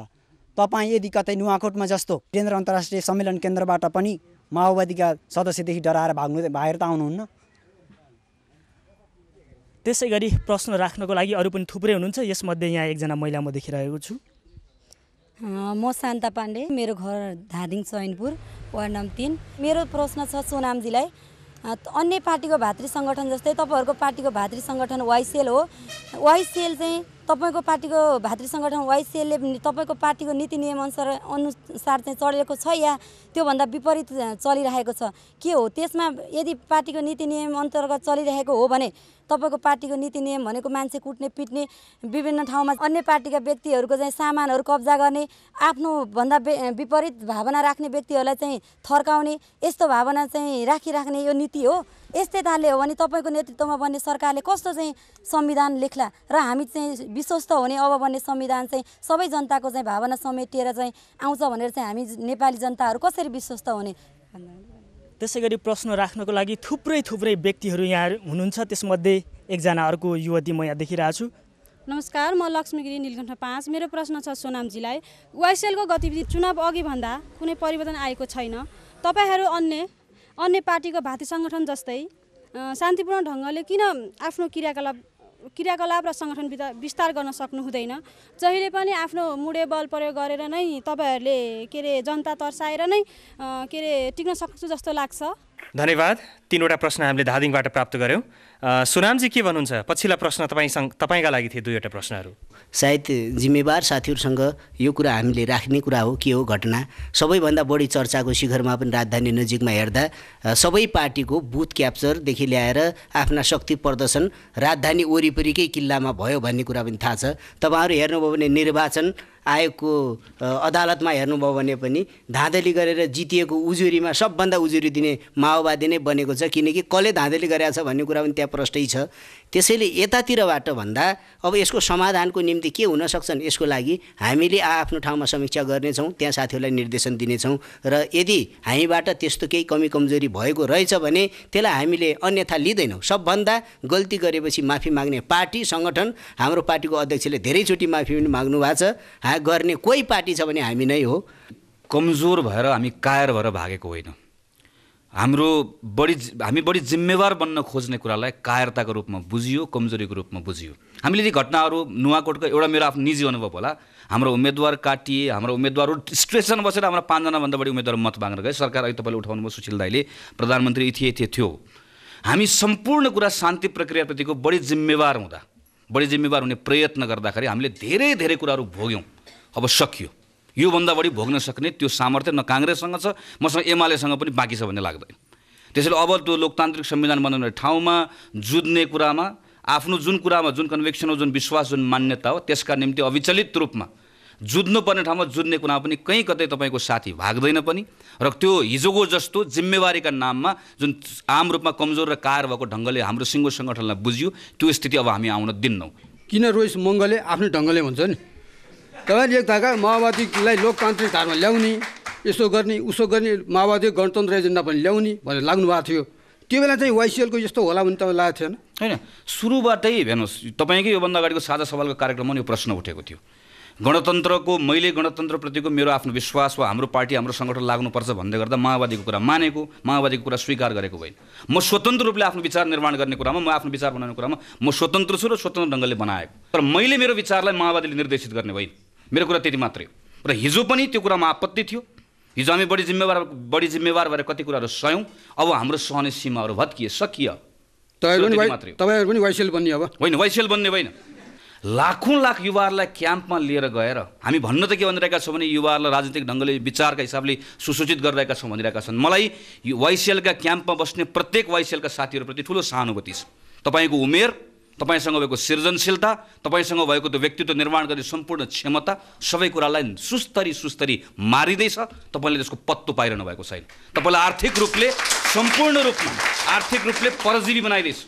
तपाईँ यदि कतै नुवाकोटमा जस्तो केन्द्र अन्तर्राष्ट्रिय सम्मेलन केन्द्रबाट पनि माओवादीका सदस्यदेखि डराएर भाग्नु भागेर त आउनुहुन्न त्यसै गरी प्रश्न राख्नको लागि अरू पनि थुप्रै हुनुहुन्छ यसमध्ये यहाँ एकजना महिला म देखिरहेको छु म शान्ता पाण्डे मेरो घर धादिङ चैनपुर वार्ड नम्बर तिन मेरो प्रश्न छ सोनामजीलाई अन्य पार्टीको भातृ सङ्गठन जस्तै तपाईँहरूको पार्टीको भातृ सङ्गठन वाइसिएल हो वाइसिएल चाहिँ तपाईँको पार्टीको भातृ सङ्गठन वाइसिएलले तपाईँको पार्टीको नीति नियमअनुसार अनुसार चाहिँ चलेको छ या त्योभन्दा विपरीत चलिरहेको छ के हो त्यसमा यदि पार्टीको नीति नियम अन्तर्गत चलिरहेको हो भने तपाईँको पार्टीको नीति नियम भनेको मान्छे कुट्ने पिट्ने विभिन्न ठाउँमा अन्य पार्टीका व्यक्तिहरूको चाहिँ सामानहरू कब्जा गर्ने आफ्नो भन्दा विपरीत भावना राख्ने व्यक्तिहरूलाई चाहिँ थर्काउने यस्तो भावना चाहिँ राखिराख्ने यो नीति हो यस्तै तालले हो भने तपाईँको नेतृत्वमा बन्ने सरकारले कस्तो चाहिँ संविधान लेख्ला र हामी चाहिँ विश्वस्त हुने अब बन्ने संविधान चाहिँ सबै जनताको चाहिँ भावना समेटिएर चाहिँ आउँछ भनेर चाहिँ हामी नेपाली जनताहरू कसरी विश्वस्त हुने त्यसै गरी प्रश्न राख्नको लागि थुप्रै थुप्रै व्यक्तिहरू यहाँ हुनुहुन्छ त्यसमध्ये एकजना अर्को युवती म यहाँ देखिरहेको छु नमस्कार म लक्ष्मीगिरी निलकण्ठ पाँच मेरो प्रश्न छ सोनामजीलाई वाइसएलको गतिविधि चुनाव अघि भन्दा कुनै परिवर्तन आएको छैन तपाईँहरू अन्य अन्य पार्टीको भाती सङ्गठन जस्तै शान्तिपूर्ण ढङ्गले किन आफ्नो क्रियाकलाप क्रियाकलाप र सङ्गठन विस्तार गर्न सक्नु हुँदैन जहिले पनि आफ्नो मुडे बल प्रयोग गरेर नै तपाईँहरूले के अरे जनता तर्साएर नै के अरे टिक्न सक्छु जस्तो लाग्छ धन्यवाद तिनवटा प्रश्न हामीले धादिङबाट प्राप्त गऱ्यौँ सुनामजी के भन्नुहुन्छ पछिल्ला प्रश्न तपाईँसँग तपाईँका लागि थिए दुईवटा प्रश्नहरू सायद जिम्मेवार साथीहरूसँग यो कुरा हामीले राख्ने कुरा हो के हो घटना सबैभन्दा बढी चर्चाको शिखरमा पनि राजधानी नजिकमा हेर्दा सबै पार्टीको बुथ क्याप्चरदेखि ल्याएर आफ्ना शक्ति प्रदर्शन राजधानी वरिपरिकै किल्लामा भयो भन्ने कुरा पनि थाहा छ तपाईँहरू हेर्नुभयो भने निर्वाचन आयोगको अदालतमा हेर्नुभयो भने पनि धाँधली गरेर जितिएको उजुरीमा सबभन्दा उजुरी दिने माओवादी नै बनेको छ किनकि कसले धाँधली गरेका छ भन्ने कुरा पनि त्यहाँ प्रष्टै छ त्यसैले यतातिरबाट भन्दा अब यसको समाधानको निम्ति के हुन सक्छन् यसको लागि हामीले आ आफ्नो ठाउँमा समीक्षा गर्नेछौँ त्यहाँ साथीहरूलाई निर्देशन दिनेछौँ र यदि हामीबाट त्यस्तो केही कमी कमजोरी भएको रहेछ भने त्यसलाई हामीले अन्यथा लिँदैनौँ सबभन्दा गल्ती गरेपछि माफी माग्ने पार्टी सङ्गठन हाम्रो पार्टीको अध्यक्षले धेरैचोटि माफी पनि माग्नु भएको छ हा गर्ने कोही पार्टी छ भने हामी नै हो कमजोर भएर हामी कायर भएर भागेको होइन हाम्रो बढी हामी बढी जिम्मेवार बन्न खोज्ने कुरालाई कायरताको रूपमा बुझियो कमजोरीको रूपमा बुझियो हामीले यी घटनाहरू नुवाकोटको एउटा मेरो आफ्नो निजी अनुभव होला हाम्रो उम्मेदवार काटिए हाम्रो उम्मेदवारहरू स्टेसन बसेर हाम्रो पाँचजनाभन्दा बढी उम्मेद्वार मत मागेर गए सरकार अहिले तपाईँले उठाउनुभयो सुशील दाईले प्रधानमन्त्री यथे थिए थियो हामी सम्पूर्ण कुरा शान्ति प्रक्रियाप्रतिको बढी जिम्मेवार हुँदा बढी जिम्मेवार हुने प्रयत्न गर्दाखेरि हामीले धेरै धेरै कुराहरू भोग्यौँ अब सकियो योभन्दा बढी भोग्न सक्ने त्यो सामर्थ्य न काङ्ग्रेससँग छ मसँग एमालेसँग पनि बाँकी छ भन्ने लाग्दैन त्यसैले अब त्यो लोकतान्त्रिक संविधान बनाउने ठाउँमा जुझ्ने कुरामा आफ्नो जुन कुरामा जुन कन्भेक्सन हो जुन विश्वास जुन मान्यता हो त्यसका निम्ति अविचलित रूपमा जुझ्नुपर्ने ठाउँमा जुझ्ने कुरामा पनि कहीँ कतै तपाईँको साथी भाग्दैन पनि र त्यो हिजोको जस्तो जिम्मेवारीका नाममा जुन आम रूपमा कमजोर र कार भएको ढङ्गले हाम्रो सिङ्गो सङ्गठनलाई बुझियो त्यो स्थिति अब हामी आउन दिन्नौँ किन रोइस मङ्गले आफ्नै ढङ्गले हुन्छ नि तपाईँले एक धाका माओवादीलाई लोकतान्त्रिक धारमा ल्याउने यसो गर्ने उसो गर्ने माओवादी गणतन्त्र एजेन्डा पनि ल्याउने भनेर लाग्नु भएको थियो त्यो बेला चाहिँ वाइसिएलको यस्तो होला भने तपाईँलाई लागेको थिएन होइन सुरुबाटै हेर्नुहोस् तपाईँकै योभन्दा अगाडिको साझा सवालको कार्यक्रममा यो प्रश्न उठेको थियो गणतन्त्रको मैले गणतन्त्रप्रतिको मेरो आफ्नो विश्वास वा हाम्रो पार्टी हाम्रो सङ्गठन लाग्नुपर्छ भन्दै गर्दा माओवादीको कुरा मानेको माओवादीको कुरा स्वीकार गरेको होइन म स्वतन्त्र रूपले आफ्नो विचार निर्माण गर्ने कुरामा म आफ्नो विचार बनाउने कुरामा म स्वतन्त्र छु र स्वतन्त्र ढङ्गले बनाएको तर मैले मेरो विचारलाई माओवादीले निर्देशित गर्ने होइन मेरो कुरा त्यति मात्रै हो र हिजो पनि त्यो कुरामा आपत्ति थियो हिजो हामी बढी जिम्मेवार बढी जिम्मेवार भएर कति कुराहरू सयौँ अब हाम्रो सहने सीमाहरू भत्किए सकियो तपाईँहरू पनि वाइसेल बन्ने अब होइन वाइसेल बन्ने होइन लाखौँ लाख युवाहरूलाई क्याम्पमा लिएर गएर हामी भन्न त के भनिरहेका छौँ भने युवाहरूलाई राजनीतिक ढङ्गले विचारका हिसाबले सुसूचित गरिरहेका छौँ भनिरहेका छन् मलाई वाइसिएलका क्याम्पमा बस्ने प्रत्येक वाइसिएलका साथीहरूप्रति ठुलो सहानुभूति छ तपाईँको उमेर तपाईँसँग भएको सृजनशीलता तपाईँसँग भएको त्यो व्यक्तित्व निर्माण गर्ने सम्पूर्ण क्षमता सबै कुरालाई सुस्तरी सुस्तरी मारिँदैछ तपाईँले त्यसको पत्तो पाइरहनु भएको छैन तपाईँलाई आर्थिक रूपले सम्पूर्ण रूपमा आर्थिक रूपले परजीवी बनाइँदैछ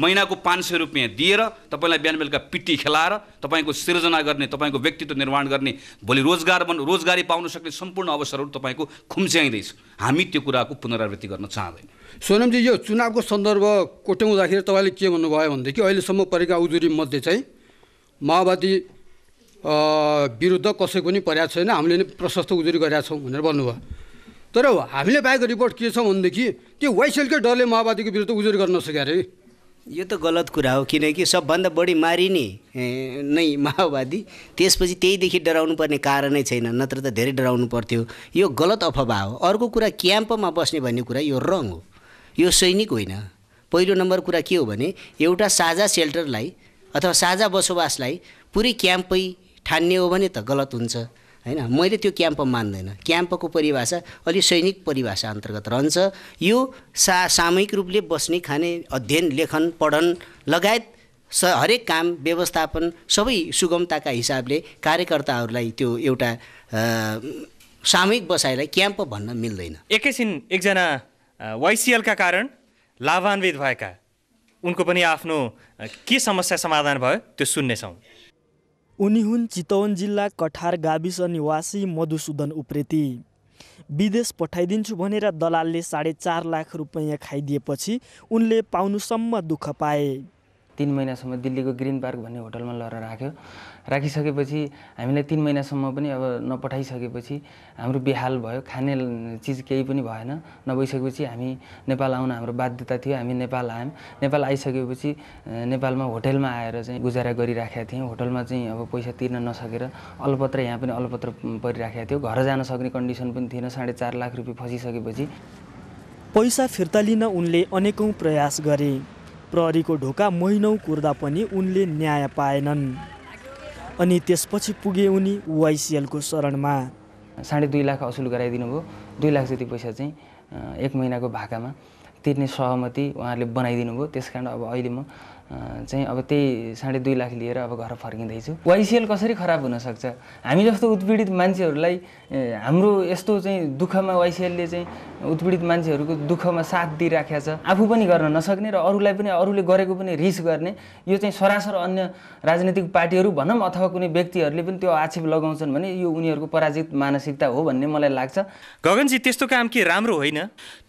महिनाको पाँच सय रुपियाँ दिएर तपाईँलाई बिहान बेलुका पिटी खेलाएर तपाईँको सिर्जना गर्ने तपाईँको व्यक्तित्व निर्माण गर्ने भोलि रोजगार बन रोजगारी पाउन सक्ने सम्पूर्ण अवसरहरू तपाईँको खुम्च्याइँदैछ हामी त्यो कुराको पुनरावृत्ति गर्न चाहँदैन सोनमजी यो चुनावको सन्दर्भ कोट्याउँदाखेरि तपाईँले के भन्नुभयो भनेदेखि अहिलेसम्म परेका उजुरी मध्ये चाहिँ माओवादी विरुद्ध कसैको पनि परेको छैन हामीले नै प्रशस्त उजुरी गरेका छौँ भनेर भन्नुभयो तर हामीले पाएको रिपोर्ट के छ भनेदेखि त्यो वाइसेलकै डरले माओवादीको विरुद्ध उजुरी गर्न सके अरे यो त गलत कुरा हो किनकि सबभन्दा बढी मारिने नै माओवादी त्यसपछि त्यहीदेखि डराउनु पर्ने कारणै छैन नत्र त धेरै डराउनु पर्थ्यो यो गलत अफवा हो अर्को कुरा क्याम्पमा बस्ने भन्ने कुरा यो रङ हो यो सैनिक होइन पहिलो नम्बर कुरा के हो भने एउटा साझा सेल्टरलाई अथवा साझा बसोबासलाई पुरै क्याम्पै ठान्ने हो भने त गलत हुन्छ होइन मैले त्यो क्याम्प मान्दैन क्याम्पको परिभाषा अलि सैनिक परिभाषा अन्तर्गत रहन्छ यो सा सामूहिक रूपले बस्ने खाने अध्ययन लेखन पढन लगायत स हरेक काम व्यवस्थापन सबै सुगमताका हिसाबले कार्यकर्ताहरूलाई त्यो एउटा सामूहिक बसाइलाई क्याम्प भन्न मिल्दैन एकैछिन एकजना वाइसिएलका कारण लाभान्वित भएका उनको पनि आफ्नो के समस्या समाधान भयो त्यो सुन्नेछौँ उनी हुन् चितवन जिल्ला कठार गाविस निवासी मधुसूदन उप्रेती विदेश पठाइदिन्छु भनेर दलालले साढे चार लाख रुपियाँ खाइदिएपछि उनले पाउनुसम्म दुःख पाए तिन महिनासम्म दिल्लीको ग्रिन पार्क भन्ने होटलमा लगेर राख्यो राखिसकेपछि हामीलाई तिन महिनासम्म पनि अब नपठाइसकेपछि हाम्रो बेहाल भयो खाने चिज केही पनि भएन नभइसकेपछि हामी नेपाल आउन हाम्रो बाध्यता थियो हामी नेपाल आयौँ नेपाल आइसकेपछि नेपालमा होटेलमा आएर चाहिँ गुजारा गरिराखेका थियौँ होटलमा चाहिँ अब पैसा तिर्न नसकेर अलपत्र यहाँ पनि अलपत्र परिराखेका थियो घर जान सक्ने कन्डिसन पनि थिएन साढे चार लाख रुपियाँ फसिसकेपछि पैसा फिर्ता लिन उनले अनेकौँ प्रयास गरे प्रहरीको ढोका महिनौ कुर्दा पनि उनले न्याय पाएनन् अनि त्यसपछि पुगे उनी वाइसिएलको शरणमा साढे दुई लाख असुल गराइदिनु भयो दुई लाख जति पैसा चाहिँ एक महिनाको भाकामा तिर्ने सहमति उहाँहरूले बनाइदिनु भयो त्यस कारण अब अहिले म चाहिँ अब त्यही साढे दुई लाख लिएर अब घर फर्किँदैछु वाइसिएल कसरी खराब हुनसक्छ हामी जस्तो उत्पीडित मान्छेहरूलाई हाम्रो यस्तो चाहिँ दुःखमा वाइसिएलले चाहिँ उत्पीडित मान्छेहरूको दुःखमा साथ दिइराखेको छ आफू पनि गर्न नसक्ने र अरूलाई पनि अरूले गरेको पनि रिस गर्ने यो चाहिँ सरासर अन्य राजनीतिक पार्टीहरू भनौँ अथवा कुनै व्यक्तिहरूले पनि त्यो आक्षेप लगाउँछन् भने यो उनीहरूको पराजित मानसिकता हो भन्ने मलाई लाग्छ गगनजी त्यस्तो काम के राम्रो होइन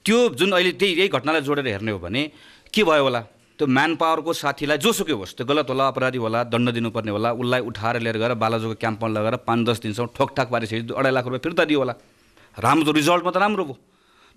त्यो जुन अहिले त्यही यही घटनालाई जोडेर हेर्ने हो भने के भयो होला त्यो म्यान पावरको साथीलाई जोसुकै होस् त्यो गलत होला अपराधी होला दण्ड दिनुपर्ने होला उसलाई उठाएर लिएर गएर बालाजोको क्याम्पमा लगाएर पाँच दस दिनसम्म ठोकठाक पारिसकेपछि अढाई लाख रुपियाँ फिर्ता दियो होला राम्रो रिजल्टमा त राम्रो भयो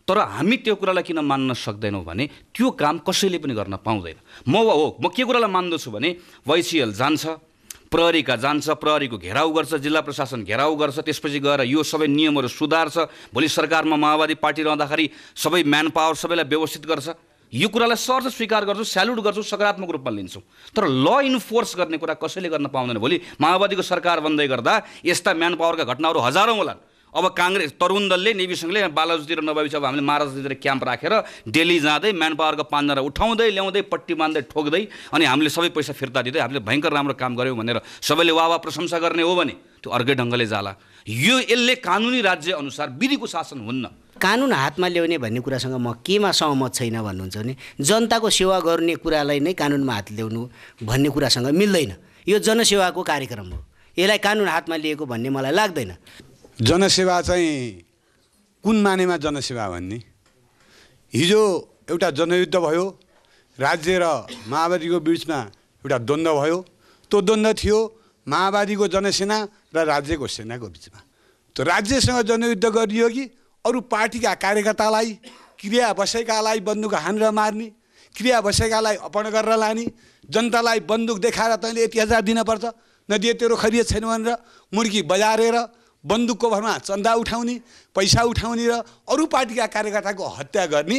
तर हामी त्यो कुरालाई किन मान्न सक्दैनौँ भने त्यो काम कसैले पनि गर्न पाउँदैन म हो म के कुरालाई मान्दछु भने वाइसिएल जान्छ प्रहरीका जान्छ प्रहरीको घेराउ गर्छ जिल्ला प्रशासन घेराउ गर्छ त्यसपछि गएर यो सबै नियमहरू सुधार्छ भोलि सरकारमा माओवादी पार्टी रहँदाखेरि सबै म्यान पावर सबैलाई व्यवस्थित गर्छ यो कुरालाई सहर स्वीकार गर्छु सेल्युट गर्छु सकारात्मक रूपमा लिन्छु तर ल इन्फोर्स गर्ने कुरा कसैले गर्न पाउँदैन भोलि माओवादीको सरकार बन्दै गर्दा यस्ता म्यान पावरका घटनाहरू हजारौँ होला अब काङ्ग्रेस तरुण दलले सङ्घले बालाजुतिर नभएपछि अब हामीले महाराजतिर क्याम्प राखेर डेली जाँदै म्यान पावरको पाँचजना उठाउँदै ल्याउँदै पट्टी मान्दै ठोक्दै अनि हामीले सबै पैसा फिर्ता दिँदै हामीले भयङ्कर राम्रो काम गऱ्यौँ भनेर सबैले वा वा प्रशंसा गर्ने हो भने त्यो अर्कै ढङ्गले जाला यो यसले कानुनी राज्यअनुसार विधिको शासन हुन्न कानुन हातमा ल्याउने भन्ने कुरासँग म केमा सहमत छैन भन्नुहुन्छ भने जनताको सेवा गर्ने कुरालाई नै कानुनमा हात ल्याउनु भन्ने कुरासँग मिल्दैन यो जनसेवाको कार्यक्रम हो यसलाई कानुन हातमा लिएको भन्ने मलाई लाग्दैन जनसेवा चाहिँ कुन मानेमा जनसेवा भन्ने हिजो एउटा जनयुद्ध भयो राज्य र माओवादीको बिचमा एउटा द्वन्द्व भयो त्यो द्वन्द्व थियो माओवादीको जनसेना र राज्यको सेनाको बिचमा त्यो राज्यसँग जनयुद्ध गरियो कि अरू पार्टीका कार्यकर्तालाई क्रिया बसेकालाई बन्दुक हानेर मार्ने क्रिया बसेकालाई अपहरण गरेर लाने जनतालाई बन्दुक देखाएर तैँले यति हजार दिनपर्छ नदिए तेरो खरिद छैन भनेर मुर्गी बजारेर बन्दुकको भरमा चन्दा उठाउने पैसा उठाउने र अरू पार्टीका कार्यकर्ताको हत्या गर्ने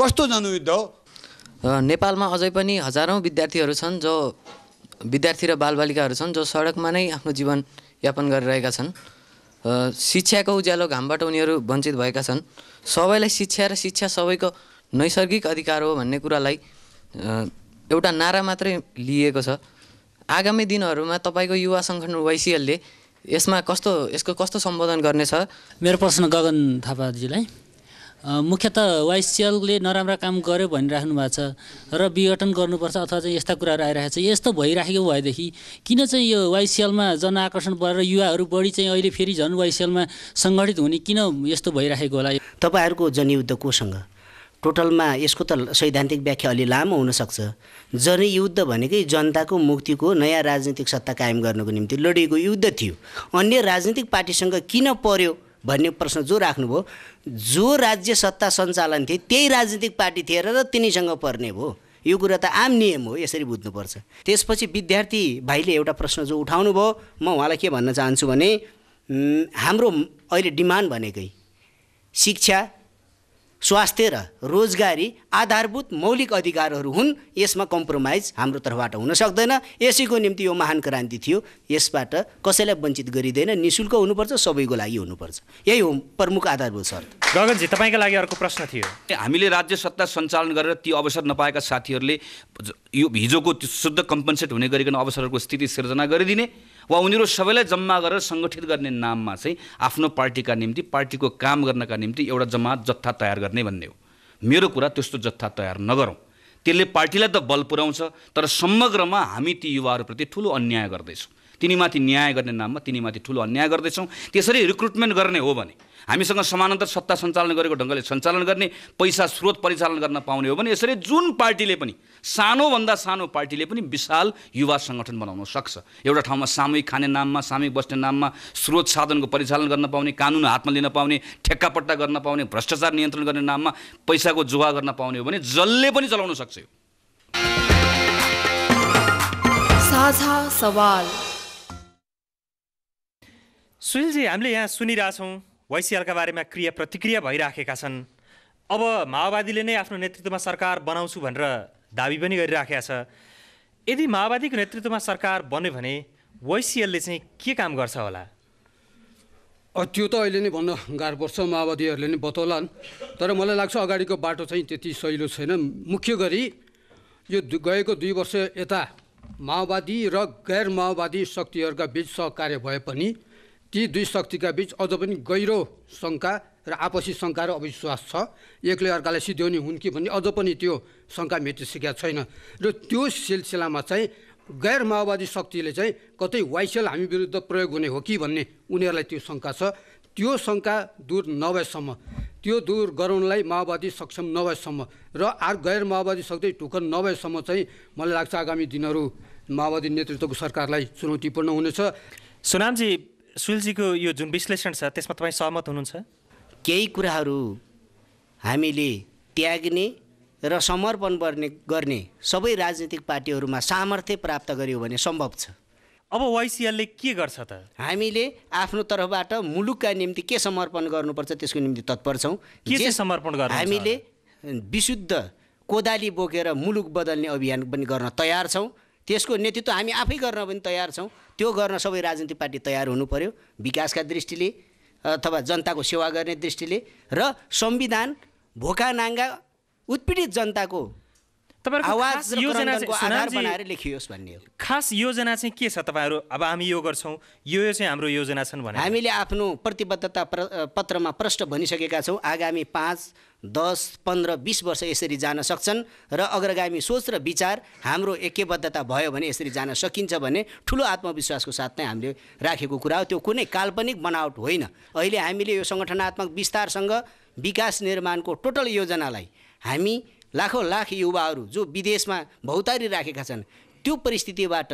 कस्तो जनयुद्ध हो नेपालमा अझै पनि हजारौँ विद्यार्थीहरू छन् जो विद्यार्थी र बालबालिकाहरू छन् जो सडकमा नै आफ्नो जीवन यापन गरिरहेका छन् शिक्षाको उज्यालो घामबाट उनीहरू वञ्चित भएका छन् सबैलाई शिक्षा र शिक्षा सबैको नैसर्गिक अधिकार हो भन्ने कुरालाई एउटा नारा मात्रै लिएको छ आगामी दिनहरूमा तपाईँको युवा सङ्गठन वाइसिएलले यसमा कस्तो यसको कस्तो सम्बोधन गर्नेछ मेरो प्रश्न गगन थापाजीलाई मुख्यत वाइसिएलले नराम्रा काम गर्यो भनिराख्नु भएको छ र विघटन गर्नुपर्छ अथवा चाहिँ यस्ता कुराहरू आइरहेको छ यस्तो भइराखेको भएदेखि किन चाहिँ यो वाइसिएलमा जनआकर्षण बढेर युवाहरू बढी चाहिँ अहिले फेरि झन् वाइसिएलमा सङ्गठित हुने किन यस्तो भइराखेको होला तपाईँहरूको जनयुद्ध कोसँग टोटलमा यसको त सैद्धान्तिक व्याख्या अलि लामो हुनसक्छ जनयुद्ध भनेकै जनताको मुक्तिको नयाँ राजनीतिक सत्ता कायम गर्नको निम्ति लडिएको युद्ध थियो अन्य राजनीतिक पार्टीसँग किन पर्यो भन्ने प्रश्न जो राख्नुभयो जो राज्य सत्ता सञ्चालन थिए त्यही राजनीतिक पार्टी थिएर र तिनीसँग पर्ने भयो यो कुरा त आम नियम हो यसरी बुझ्नुपर्छ त्यसपछि विद्यार्थी भाइले एउटा प्रश्न जो उठाउनु भयो म उहाँलाई के भन्न चाहन्छु भने हाम्रो अहिले डिमान्ड भनेकै शिक्षा स्वास्थ्य र रोजगारी आधारभूत मौलिक अधिकारहरू हुन् यसमा कम्प्रोमाइज हाम्रो तर्फबाट हुन सक्दैन यसैको निम्ति यो महान क्रान्ति थियो यसबाट कसैलाई वञ्चित गरिँदैन नि शुल्क हुनुपर्छ सबैको लागि हुनुपर्छ यही हो प्रमुख आधारभूत शर्त गगनजी तपाईँका लागि अर्को प्रश्न थियो हामीले राज्य सत्ता सञ्चालन गरेर ती अवसर नपाएका साथीहरूले यो हिजोको शुद्ध कम्पन्सेट हुने गरिकन अवसरहरूको स्थिति सिर्जना गरिदिने वा उनीहरू सबैलाई जम्मा गरेर सङ्गठित गर्ने नाममा चाहिँ आफ्नो पार्टीका निम्ति पार्टीको काम गर्नका निम्ति एउटा जमात जत्था तयार गर्ने भन्ने हो मेरो कुरा त्यस्तो जत्था तयार नगरौँ त्यसले पार्टीलाई त बल पुर्याउँछ तर समग्रमा हामी ती युवाहरूप्रति ठुलो अन्याय गर्दैछौँ तिनीमाथि न्याय गर्ने नाममा तिनीमाथि ठुलो अन्याय गर्दैछौँ त्यसरी रिक्रुटमेन्ट गर्ने हो भने हामीसँग समानान्तर सत्ता सञ्चालन गरेको ढङ्गले सञ्चालन गर्ने पैसा स्रोत परिचालन गर्न पाउने हो भने यसरी जुन पार्टीले पनि सानोभन्दा सानो पार्टीले पनि विशाल युवा सङ्गठन बनाउन सक्छ एउटा ठाउँमा सामूहिक खाने नाममा सामूहिक बस्ने नाममा स्रोत साधनको परिचालन गर्न पाउने कानुन हातमा लिन पाउने ठेक्कापट्टा गर्न पाउने भ्रष्टाचार नियन्त्रण गर्ने नाममा पैसाको जोगा गर्न पाउने हो भने जसले पनि चलाउन सक्छ यो सवाल सुनिलजी हामीले यहाँ सुनिरहेछौँ वाइसिआरका बारेमा क्रिया प्रतिक्रिया भइराखेका छन् अब माओवादीले नै आफ्नो नेतृत्वमा सरकार बनाउँछु भनेर दावी पनि गरिराखेका छ यदि माओवादीको नेतृत्वमा सरकार बन्यो भने वाइसिएलले चाहिँ के काम गर्छ होला त्यो त अहिले नै भन्न गाह्रो पर्छ माओवादीहरूले नै बताउलान् तर मलाई लाग्छ अगाडिको बाटो चाहिँ त्यति सहिलो छैन मुख्य गरी यो गएको दुई वर्ष यता माओवादी र गैर माओवादी शक्तिहरूका बिच सहकार्य भए पनि ती दुई शक्तिका बिच अझ पनि गहिरो शङ्का र आपसी शङ्का र अविश्वास छ एकले अर्कालाई सिध्याउने हुन् कि भन्ने अझ पनि त्यो शङ्का मेटिसकेका छैन र त्यो सिलसिलामा चाहिँ गैर माओवादी शक्तिले चाहिँ कतै वाइसेल हामी विरुद्ध प्रयोग हुने हो कि भन्ने उनीहरूलाई त्यो शङ्का छ त्यो शङ्का दूर नभएसम्म त्यो दूर गराउनलाई माओवादी सक्षम नभएसम्म र आर गैर माओवादी शक्ति टुकन नभएसम्म चाहिँ मलाई लाग्छ आगामी दिनहरू माओवादी नेतृत्वको सरकारलाई चुनौतीपूर्ण हुनेछ सुनामजी सुलजीको यो जुन विश्लेषण छ त्यसमा तपाईँ सहमत हुनुहुन्छ केही कुराहरू हामीले त्याग्ने र समर्पण गर्ने गर्ने सबै राजनीतिक पार्टीहरूमा सामर्थ्य प्राप्त गरियो भने सम्भव छ अब वाइसिएलले के गर्छ त हामीले आफ्नो तर्फबाट मुलुकका निम्ति के समर्पण गर्नुपर्छ त्यसको निम्ति तत्पर छौँ के चाहिँ समर्पण गर्छ हामीले विशुद्ध कोदाली बोकेर मुलुक बदल्ने अभियान पनि गर्न तयार छौँ त्यसको नेतृत्व हामी आफै गर्न पनि तयार छौँ त्यो गर्न सबै राजनीतिक पार्टी तयार हुनु पऱ्यो विकासका दृष्टिले अथवा जनताको सेवा गर्ने दृष्टिले र संविधान भोका नाङ्गा उत्पीडित जनताको खास योजना चाहिँ के छ तपाईँहरू अब हामी यो गर्छौँ यो चाहिँ हाम्रो योजना छन् भने हामीले आफ्नो प्रतिबद्धता पत्रमा प्रष्ट भनिसकेका छौँ आगामी पाँच दस पन्ध्र बिस वर्ष यसरी जान सक्छन् र अग्रगामी सोच र विचार हाम्रो एकबद्धता भयो भने यसरी जान सकिन्छ भने ठुलो आत्मविश्वासको साथ नै हामीले राखेको कुरा हो त्यो कुनै काल्पनिक बनावट होइन अहिले हामीले यो सङ्गठनात्मक विस्तारसँग विकास निर्माणको टोटल योजनालाई हामी लाखौँ लाख युवाहरू जो विदेशमा भौतारी राखेका छन् त्यो परिस्थितिबाट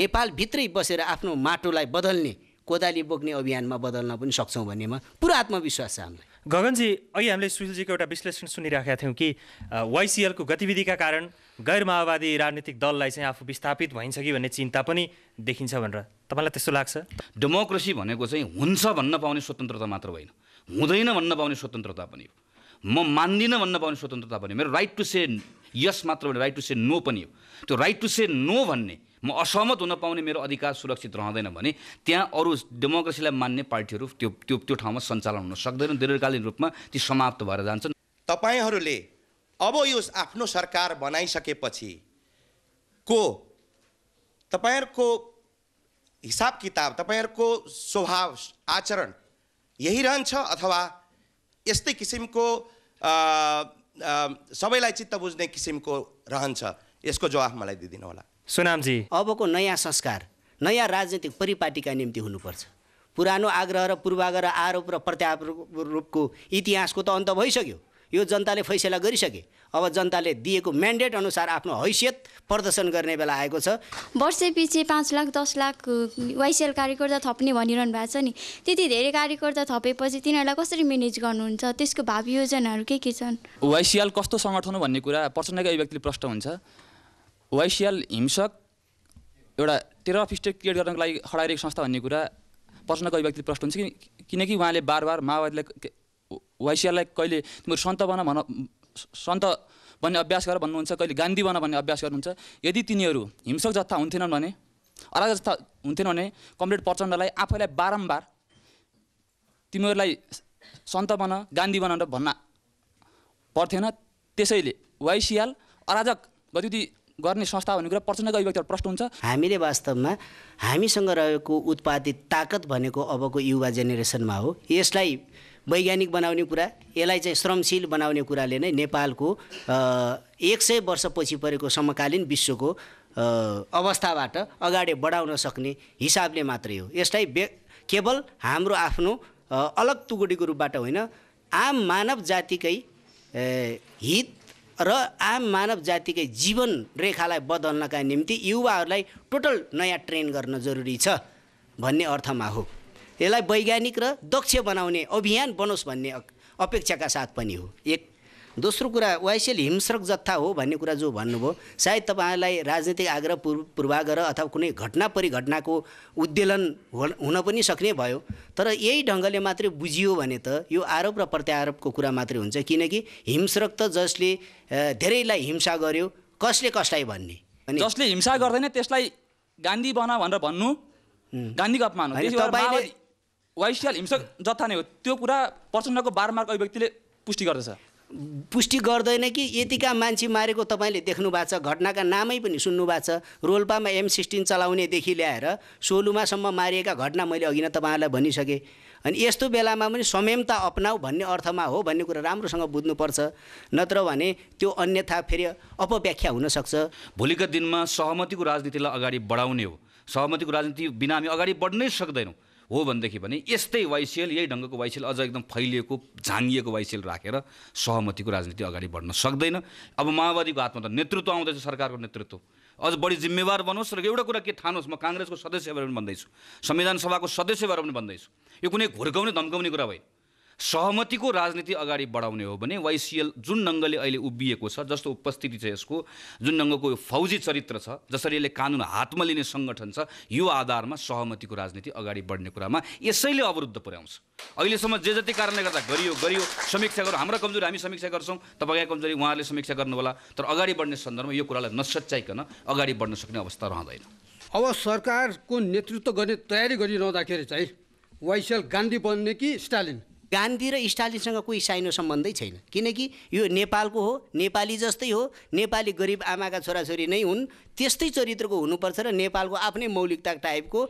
नेपालभित्रै बसेर आफ्नो माटोलाई बदल्ने कोदाली बोक्ने अभियानमा बदल्न पनि सक्छौँ भन्नेमा पुरा आत्मविश्वास छ हामीलाई गगनजी अघि हामीले सुशीलजीको एउटा विश्लेषण सुनिराखेका थियौँ कि वाइसिएलको गतिविधिका कारण गैर माओवादी राजनीतिक दललाई चाहिँ आफू विस्थापित भइन्छ कि भन्ने चिन्ता पनि देखिन्छ भनेर तपाईँलाई त्यस्तो लाग्छ डेमोक्रेसी भनेको चाहिँ हुन्छ भन्न पाउने स्वतन्त्रता मात्र होइन हुँदैन भन्न पाउने स्वतन्त्रता पनि हो म मान्दिनँ भन्न पाउने स्वतन्त्रता पनि मेरो राइट टु से यस मात्र भने राइट टु से नो पनि हो त्यो राइट टु से नो भन्ने म असहमत हुन पाउने मेरो अधिकार सुरक्षित रहँदैन भने त्यहाँ अरू डेमोक्रेसीलाई मान्ने पार्टीहरू त्यो त्यो त्यो ठाउँमा सञ्चालन हुन सक्दैन दीर्घकालीन रूपमा ती समाप्त भएर जान्छन् तपाईँहरूले अब यो आफ्नो सरकार बनाइसकेपछि को तपाईँहरूको हिसाब किताब तपाईँहरूको स्वभाव आचरण यही रहन्छ अथवा यस्तै किसिमको सबैलाई चित्त बुझ्ने किसिमको रहन्छ यसको जवाफ मलाई दिइदिनु होला सुनामजी अबको नयाँ संस्कार नयाँ राजनीतिक परिपाटीका निम्ति हुनुपर्छ पुरानो आग्रह र पूर्वाग्रह आरोप र प्रत्यारोपको इतिहासको त अन्त भइसक्यो यो जनताले फैसला गरिसके अब जनताले दिएको म्यान्डेट अनुसार आफ्नो हैसियत प्रदर्शन गर्ने बेला आएको छ पछि पाँच लाख दस लाख वाइसिएल कार्यकर्ता थप्ने भनिरहनु भएको छ नि त्यति धेरै कार्यकर्ता थपेपछि तिनीहरूलाई कसरी म्यानेज गर्नुहुन्छ त्यसको भावी योजनाहरू के के छन् वाइसिएल कस्तो सङ्गठन हो भन्ने कुरा प्रचण्डकै अभिव्यक्तिले प्रश्न हुन्छ वाइसिएल हिंसक एउटा टेरर स्टेट क्रिएट गर्नको लागि खडाइरहेको संस्था भन्ने कुरा प्रचण्डको अभिव्यक्तिले प्रश्न हुन्छ किनकि उहाँले बार बार माओवादीलाई वाइसिआरलाई कहिले तिमीहरू सन्त बन भन सन्त भन्ने अभ्यास गर भन्नुहुन्छ कहिले गान्धी बन भन्ने अभ्यास गर्नुहुन्छ यदि तिनीहरू हिंसक जत्था हुन्थेनन् भने अराज जस्ता हुन्थेन भने कमरेड प्रचण्डलाई आफैलाई बारम्बार तिमीहरूलाई सन्त बन गान्धी बनाएर भन्न पर्थेन त्यसैले वाइसिआल अराजक गतिविधि गर्ने संस्था भन्ने कुरा प्रचण्डको अभिव्यक्तिहरू प्रश्न हुन्छ हामीले वास्तवमा हामीसँग रहेको उत्पादित ताकत भनेको अबको युवा जेनेरेसनमा हो यसलाई वैज्ञानिक बनाउने कुरा यसलाई चाहिँ श्रमशील बनाउने कुराले नै नेपालको एक सय वर्षपछि परेको समकालीन विश्वको अवस्थाबाट अगाडि बढाउन सक्ने हिसाबले मात्रै हो यसलाई बे केवल हाम्रो आफ्नो अलग टुगुडीको रूपबाट होइन आम मानव जातिकै हित र आम मानव जातिकै जीवन रेखालाई बदल्नका निम्ति युवाहरूलाई टोटल नयाँ ट्रेन गर्न जरुरी छ भन्ने अर्थमा हो यसलाई वैज्ञानिक र दक्ष बनाउने अभियान बनोस् भन्ने अपेक्षाका साथ पनि हो एक दोस्रो कुरा वाइसिएल हिंस्रक जत्था हो भन्ने कुरा जो भन्नुभयो सायद तपाईँलाई राजनीतिक आग्रह पूर्व पूर्वाग्रह अथवा कुनै घटना परिघटनाको उद्देलन हुन पनि सक्ने भयो तर यही ढङ्गले मात्रै बुझियो भने त यो आरोप र प्रत्यारोपको कुरा मात्रै हुन्छ किनकि हिंस्रक त जसले धेरैलाई हिंसा गर्यो कसले कसलाई भन्ने जसले हिंसा गर्दैन त्यसलाई गान्धी बना भनेर भन्नु गान्धी अपमान वाइसियाल हिंसक जत्था नै हो त्यो कुरा प्रचण्डको बारम्बार अभिव्यक्तिले पुष्टि गर्दछ पुष्टि गर्दैन कि यतिका मान्छे मारेको तपाईँले देख्नु भएको छ घटनाका नामै पनि सुन्नु भएको छ रोल्पामा एम सिक्सटिन चलाउनेदेखि ल्याएर सोलुमासम्म मारिएका घटना मैले अघि नै तपाईँहरूलाई भनिसकेँ अनि यस्तो बेलामा पनि संयमता अपनाऊ भन्ने अर्थमा हो भन्ने कुरा राम्रोसँग बुझ्नुपर्छ नत्र भने त्यो अन्यथा फेरि अपव्याख्या हुनसक्छ भोलिका दिनमा सहमतिको राजनीतिलाई अगाडि बढाउने हो सहमतिको राजनीति बिना हामी अगाडि बढ्नै सक्दैनौँ हो भनेदेखि भने यस्तै वाइसिएल यही ढङ्गको वाइसिएल अझ एकदम फैलिएको झाङ्गिएको वाइसिएल राखेर सहमतिको राजनीति अगाडि बढ्न सक्दैन अब माओवादीको हातमा त नेतृत्व आउँदैछ सरकारको नेतृत्व अझ बढी जिम्मेवार बनोस् र एउटा कुरा के ठानुहोस् म काङ्ग्रेसको सदस्य भएर पनि भन्दैछु संविधान सभाको सदस्य भएर पनि भन्दैछु यो कुनै घुर्काउने धम्काउने कुरा भयो सहमतिको राजनीति अगाडि बढाउने हो भने वाइसिएल जुन ढङ्गले अहिले उभिएको छ जस्तो उपस्थिति छ यसको जुन ढङ्गको फौजी चरित्र छ जसरी यसले कानुन हातमा लिने सङ्गठन छ यो आधारमा सहमतिको राजनीति अगाडि बढ्ने कुरामा यसैले अवरुद्ध पुर्याउँछ अहिलेसम्म जे जति कारणले गर्दा गरियो गरियो समीक्षा गरौँ हाम्रो कमजोरी हामी समीक्षा गर्छौँ तपाईँका कमजोरी उहाँहरूले समीक्षा गर्नुहोला तर अगाडि बढ्ने सन्दर्भमा यो कुरालाई नसच्याइकन अगाडि बढ्न सक्ने अवस्था रहँदैन अब सरकारको नेतृत्व गर्ने तयारी गरिरहँदाखेरि चाहिँ वाइसिएल गान्धी बन्ने कि स्टालिन गान्धी र स्टालिनसँग कोही साइनो सम्बन्धै छैन किनकि यो नेपालको हो नेपाली जस्तै हो नेपाली गरिब आमाका छोराछोरी नै हुन् त्यस्तै चरित्रको हुनुपर्छ र नेपालको आफ्नै मौलिकता टाइपको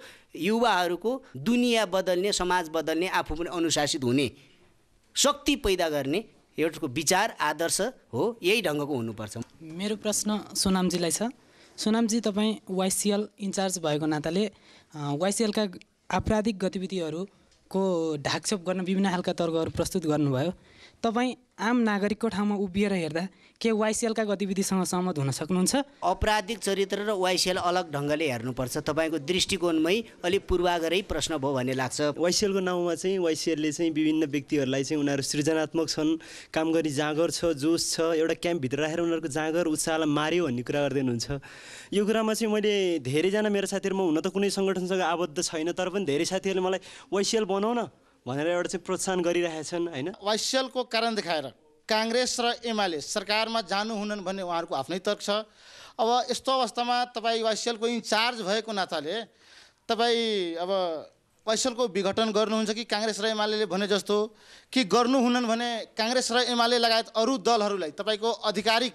युवाहरूको दुनियाँ बदल्ने समाज बदल्ने आफू पनि अनुशासित हुने शक्ति पैदा गर्ने एउटा विचार आदर्श हो यही ढङ्गको हुनुपर्छ मेरो प्रश्न सोनामजीलाई छ सोनामजी तपाईँ वाइसिएल इन्चार्ज भएको नाताले वाइसिएलका आपराधिक गतिविधिहरू को ढाकछोप गर्न विभिन्न खालका तर्कहरू प्रस्तुत गर्नुभयो तपाईँ आम नागरिकको ठाउँमा उभिएर हेर्दा के वाइसिएलका गतिविधिसँग सहमत हुन सक्नुहुन्छ अपराधिक चरित्र र वाइसिएल अलग ढङ्गले हेर्नुपर्छ तपाईँको दृष्टिकोणमै अलिक पूर्वागरै प्रश्न भयो भन्ने लाग्छ वाइसिएलको नाउँमा चाहिँ वाइसिएलले चाहिँ विभिन्न व्यक्तिहरूलाई चाहिँ उनीहरू सृजनात्मक छन् काम गरी जाँगर छ जोस छ एउटा क्याम्पभित्र राखेर उनीहरूको जाँगर उत्साहलाई मार्यो भन्ने कुरा गर्दै हुनुहुन्छ यो कुरामा चाहिँ मैले धेरैजना मेरो साथीहरूमा हुन त कुनै सङ्गठनसँग आबद्ध छैन तर पनि धेरै साथीहरूले मलाई वाइसिएल बनाउन भनेर एउटा चाहिँ प्रोत्साहन गरिरहेका छन् होइन वाइसिएलको कारण देखाएर काङ्ग्रेस र एमाले सरकारमा जानुहुनन् भन्ने उहाँहरूको आफ्नै तर्क छ अब यस्तो अवस्थामा तपाईँ वाइसिएलको इन्चार्ज भएको नाताले तपाईँ अब वाइसिएलको विघटन गर्नुहुन्छ कि काङ्ग्रेस र एमाले भने जस्तो कि गर्नुहुनन् भने काङ्ग्रेस र एमाले लगायत अरू दलहरूलाई तपाईँको आधिकारिक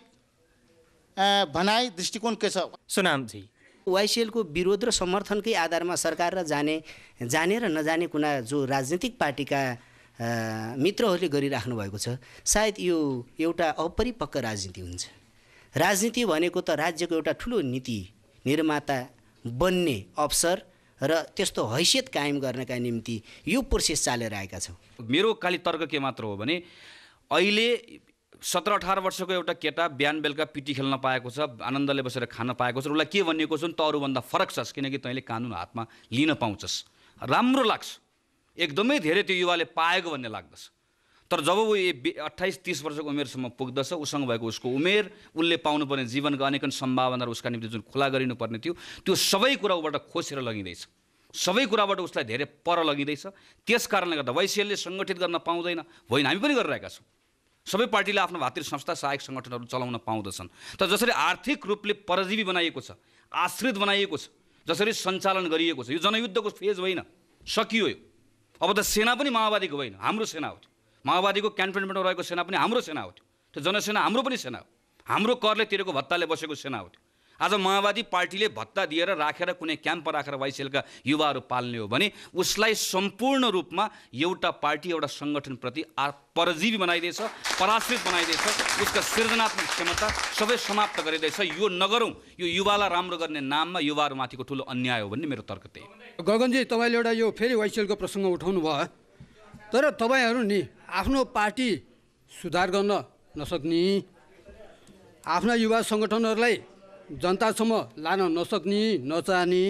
भनाइ दृष्टिकोण के छ सुनामजी वाइसिएलको विरोध र समर्थनकै आधारमा सरकार र जाने जाने र नजाने कुना जो राजनीतिक पार्टीका मित्रहरूले गरिराख्नु भएको छ सायद यो एउटा अपरिपक्व राजनीति हुन्छ राजनीति भनेको त राज्यको एउटा ठुलो नीति निर्माता बन्ने अवसर र त्यस्तो हैसियत कायम गर्नका निम्ति यो प्रोसेस चालेर आएका छौँ मेरो काली तर्क के मात्र हो भने अहिले सत्र अठार वर्षको एउटा केटा बिहान बेलुका पिटी खेल्न पाएको छ आनन्दले बसेर खान पाएको छ उसलाई के भनिएको छ त अरूभन्दा फरक छस् किनकि तैँले कानुन हातमा लिन पाउँछस् राम्रो लाग्छ एकदमै धेरै त्यो युवाले पाएको भन्ने लाग्दछ तर जब ऊ अट्ठाइस तिस वर्षको उमेरसम्म पुग्दछ उसँग भएको उसको उमेर उसले पाउनुपर्ने जीवनका अनेकन सम्भावनाहरू उसका निम्ति जुन खुला गरिनुपर्ने थियो त्यो सबै कुरा कुराबाट खोसेर लगिँदैछ सबै कुराबाट उसलाई धेरै पर लगिँदैछ त्यस कारणले गर्दा वैश्यले सङ्गठित गर्न पाउँदैन होइन हामी पनि गरिरहेका छौँ सबै पार्टीले आफ्नो भातृ संस्था सहायक सङ्गठनहरू चलाउन पाउँदछन् तर जसरी आर्थिक रूपले परजीवी बनाइएको छ आश्रित बनाइएको छ जसरी सञ्चालन गरिएको छ यो जनयुद्धको फेज होइन सकियो अब त सेना पनि माओवादीको होइन हाम्रो सेना हो त्यो माओवादीको क्यान्टोनमेन्टमा रहेको सेना पनि हाम्रो सेना हो त्यो त्यो जनसेना हाम्रो पनि सेना हो हाम्रो करले तिरेको भत्ताले बसेको सेना हो त्यो आज माओवादी पार्टीले भत्ता दिएर राखेर कुनै क्याम्प राखेर वाइसिएलका युवाहरू पाल्ने हो भने उसलाई सम्पूर्ण रूपमा एउटा पार्टी एउटा सङ्गठनप्रति आ परजीवी बनाइदिएछ पराश्रित बनाइदिएछ उसका सृजनात्मक क्षमता सबै समाप्त गरिँदैछ यो नगरौँ यो युवालाई राम्रो गर्ने नाममा युवाहरूमाथिको ठुलो अन्याय हो भन्ने मेरो तर्क त्यही गगनजी तपाईँले एउटा यो फेरि वाइसिएलको प्रसङ्ग उठाउनु भयो तर तपाईँहरू नि आफ्नो पार्टी सुधार गर्न नसक्ने आफ्ना युवा सङ्गठनहरूलाई जनतासम्म लान नसक्ने नचाहने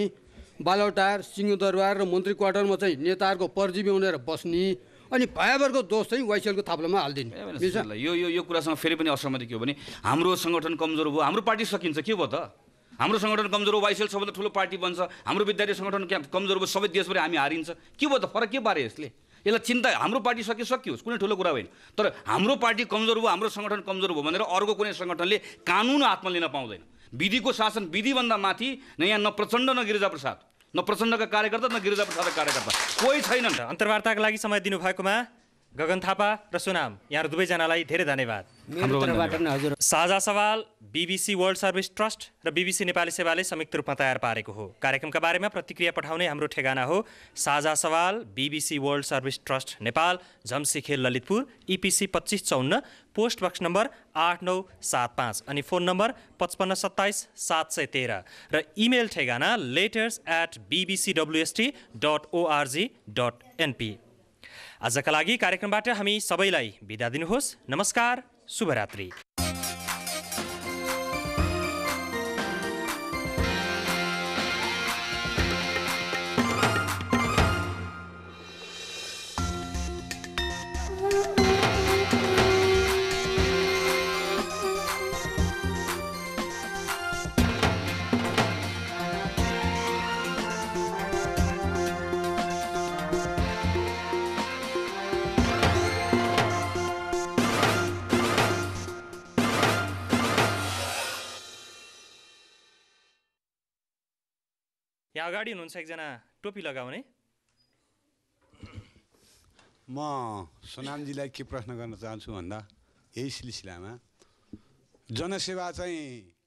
बालौटार सिंहदरबार र मन्त्री क्वार्टरमा चाहिँ नेताहरूको परजीवी उनीहरू बस्ने अनि भयाबरको दोष चाहिँ वाइसएलको थाप्लोमा हालिदिने यो यो यो कुरासँग फेरि पनि असहमति के हो भने हाम्रो सङ्गठन कमजोर भयो हाम्रो पार्टी सकिन्छ के भयो त हाम्रो सङ्गठन कमजोर हो वाइसएल सबभन्दा ठुलो पार्टी बन्छ हाम्रो विद्यार्थी सङ्गठन कमजोर भयो सबै देशभरि हामी हारिन्छ के भयो त फरक के बारे यसले यसलाई चिन्ता हाम्रो पार्टी सकि सकियोस् कुनै ठुलो कुरा होइन तर हाम्रो पार्टी कमजोर भयो हाम्रो सङ्गठन कमजोर भयो भनेर अर्को कुनै सङ्गठनले कानुन हातमा लिन पाउँदैन विधिको शासन विधिभन्दा माथि न यहाँ न प्रचण्ड न प्रसाद न प्रचण्डका कार्यकर्ता न गिरिजा प्रसादका कार्यकर्ता कोही छैनन् अन्तर्वार्ताको लागि समय दिनुभएकोमा गगन थापा र सुनाम यहाँ दुवैजनालाई धेरै धन्यवाद Sajha Sawal BBC World Service Trust र बिबिसी नेपाली सेवाले संयुक्त रूपमा तयार पारेको हो कार्यक्रमका बारेमा प्रतिक्रिया पठाउने हाम्रो ठेगाना हो Sajha Sawal BBC World Service Trust Nepal Jhamsikhel Lalitpur इपिसी e पच्चिस चौन्न पोस्ट बक्स नम्बर आठ नौ सात पाँच अनि फोन नम्बर पचपन्न सत्ताइस सात सय तेह्र र इमेल ठेगाना letters at BBC WST dot org dot np आजका लागि कार्यक्रमबाट हामी सबैलाई बिदा दिनुहोस् नमस्कार शुभरात्री अगाडि हुनुहुन्छ एकजना टोपी लगाउने म सोनामजीलाई के प्रश्न गर्न चाहन्छु भन्दा यही सिलसिलामा जनसेवा चाहिँ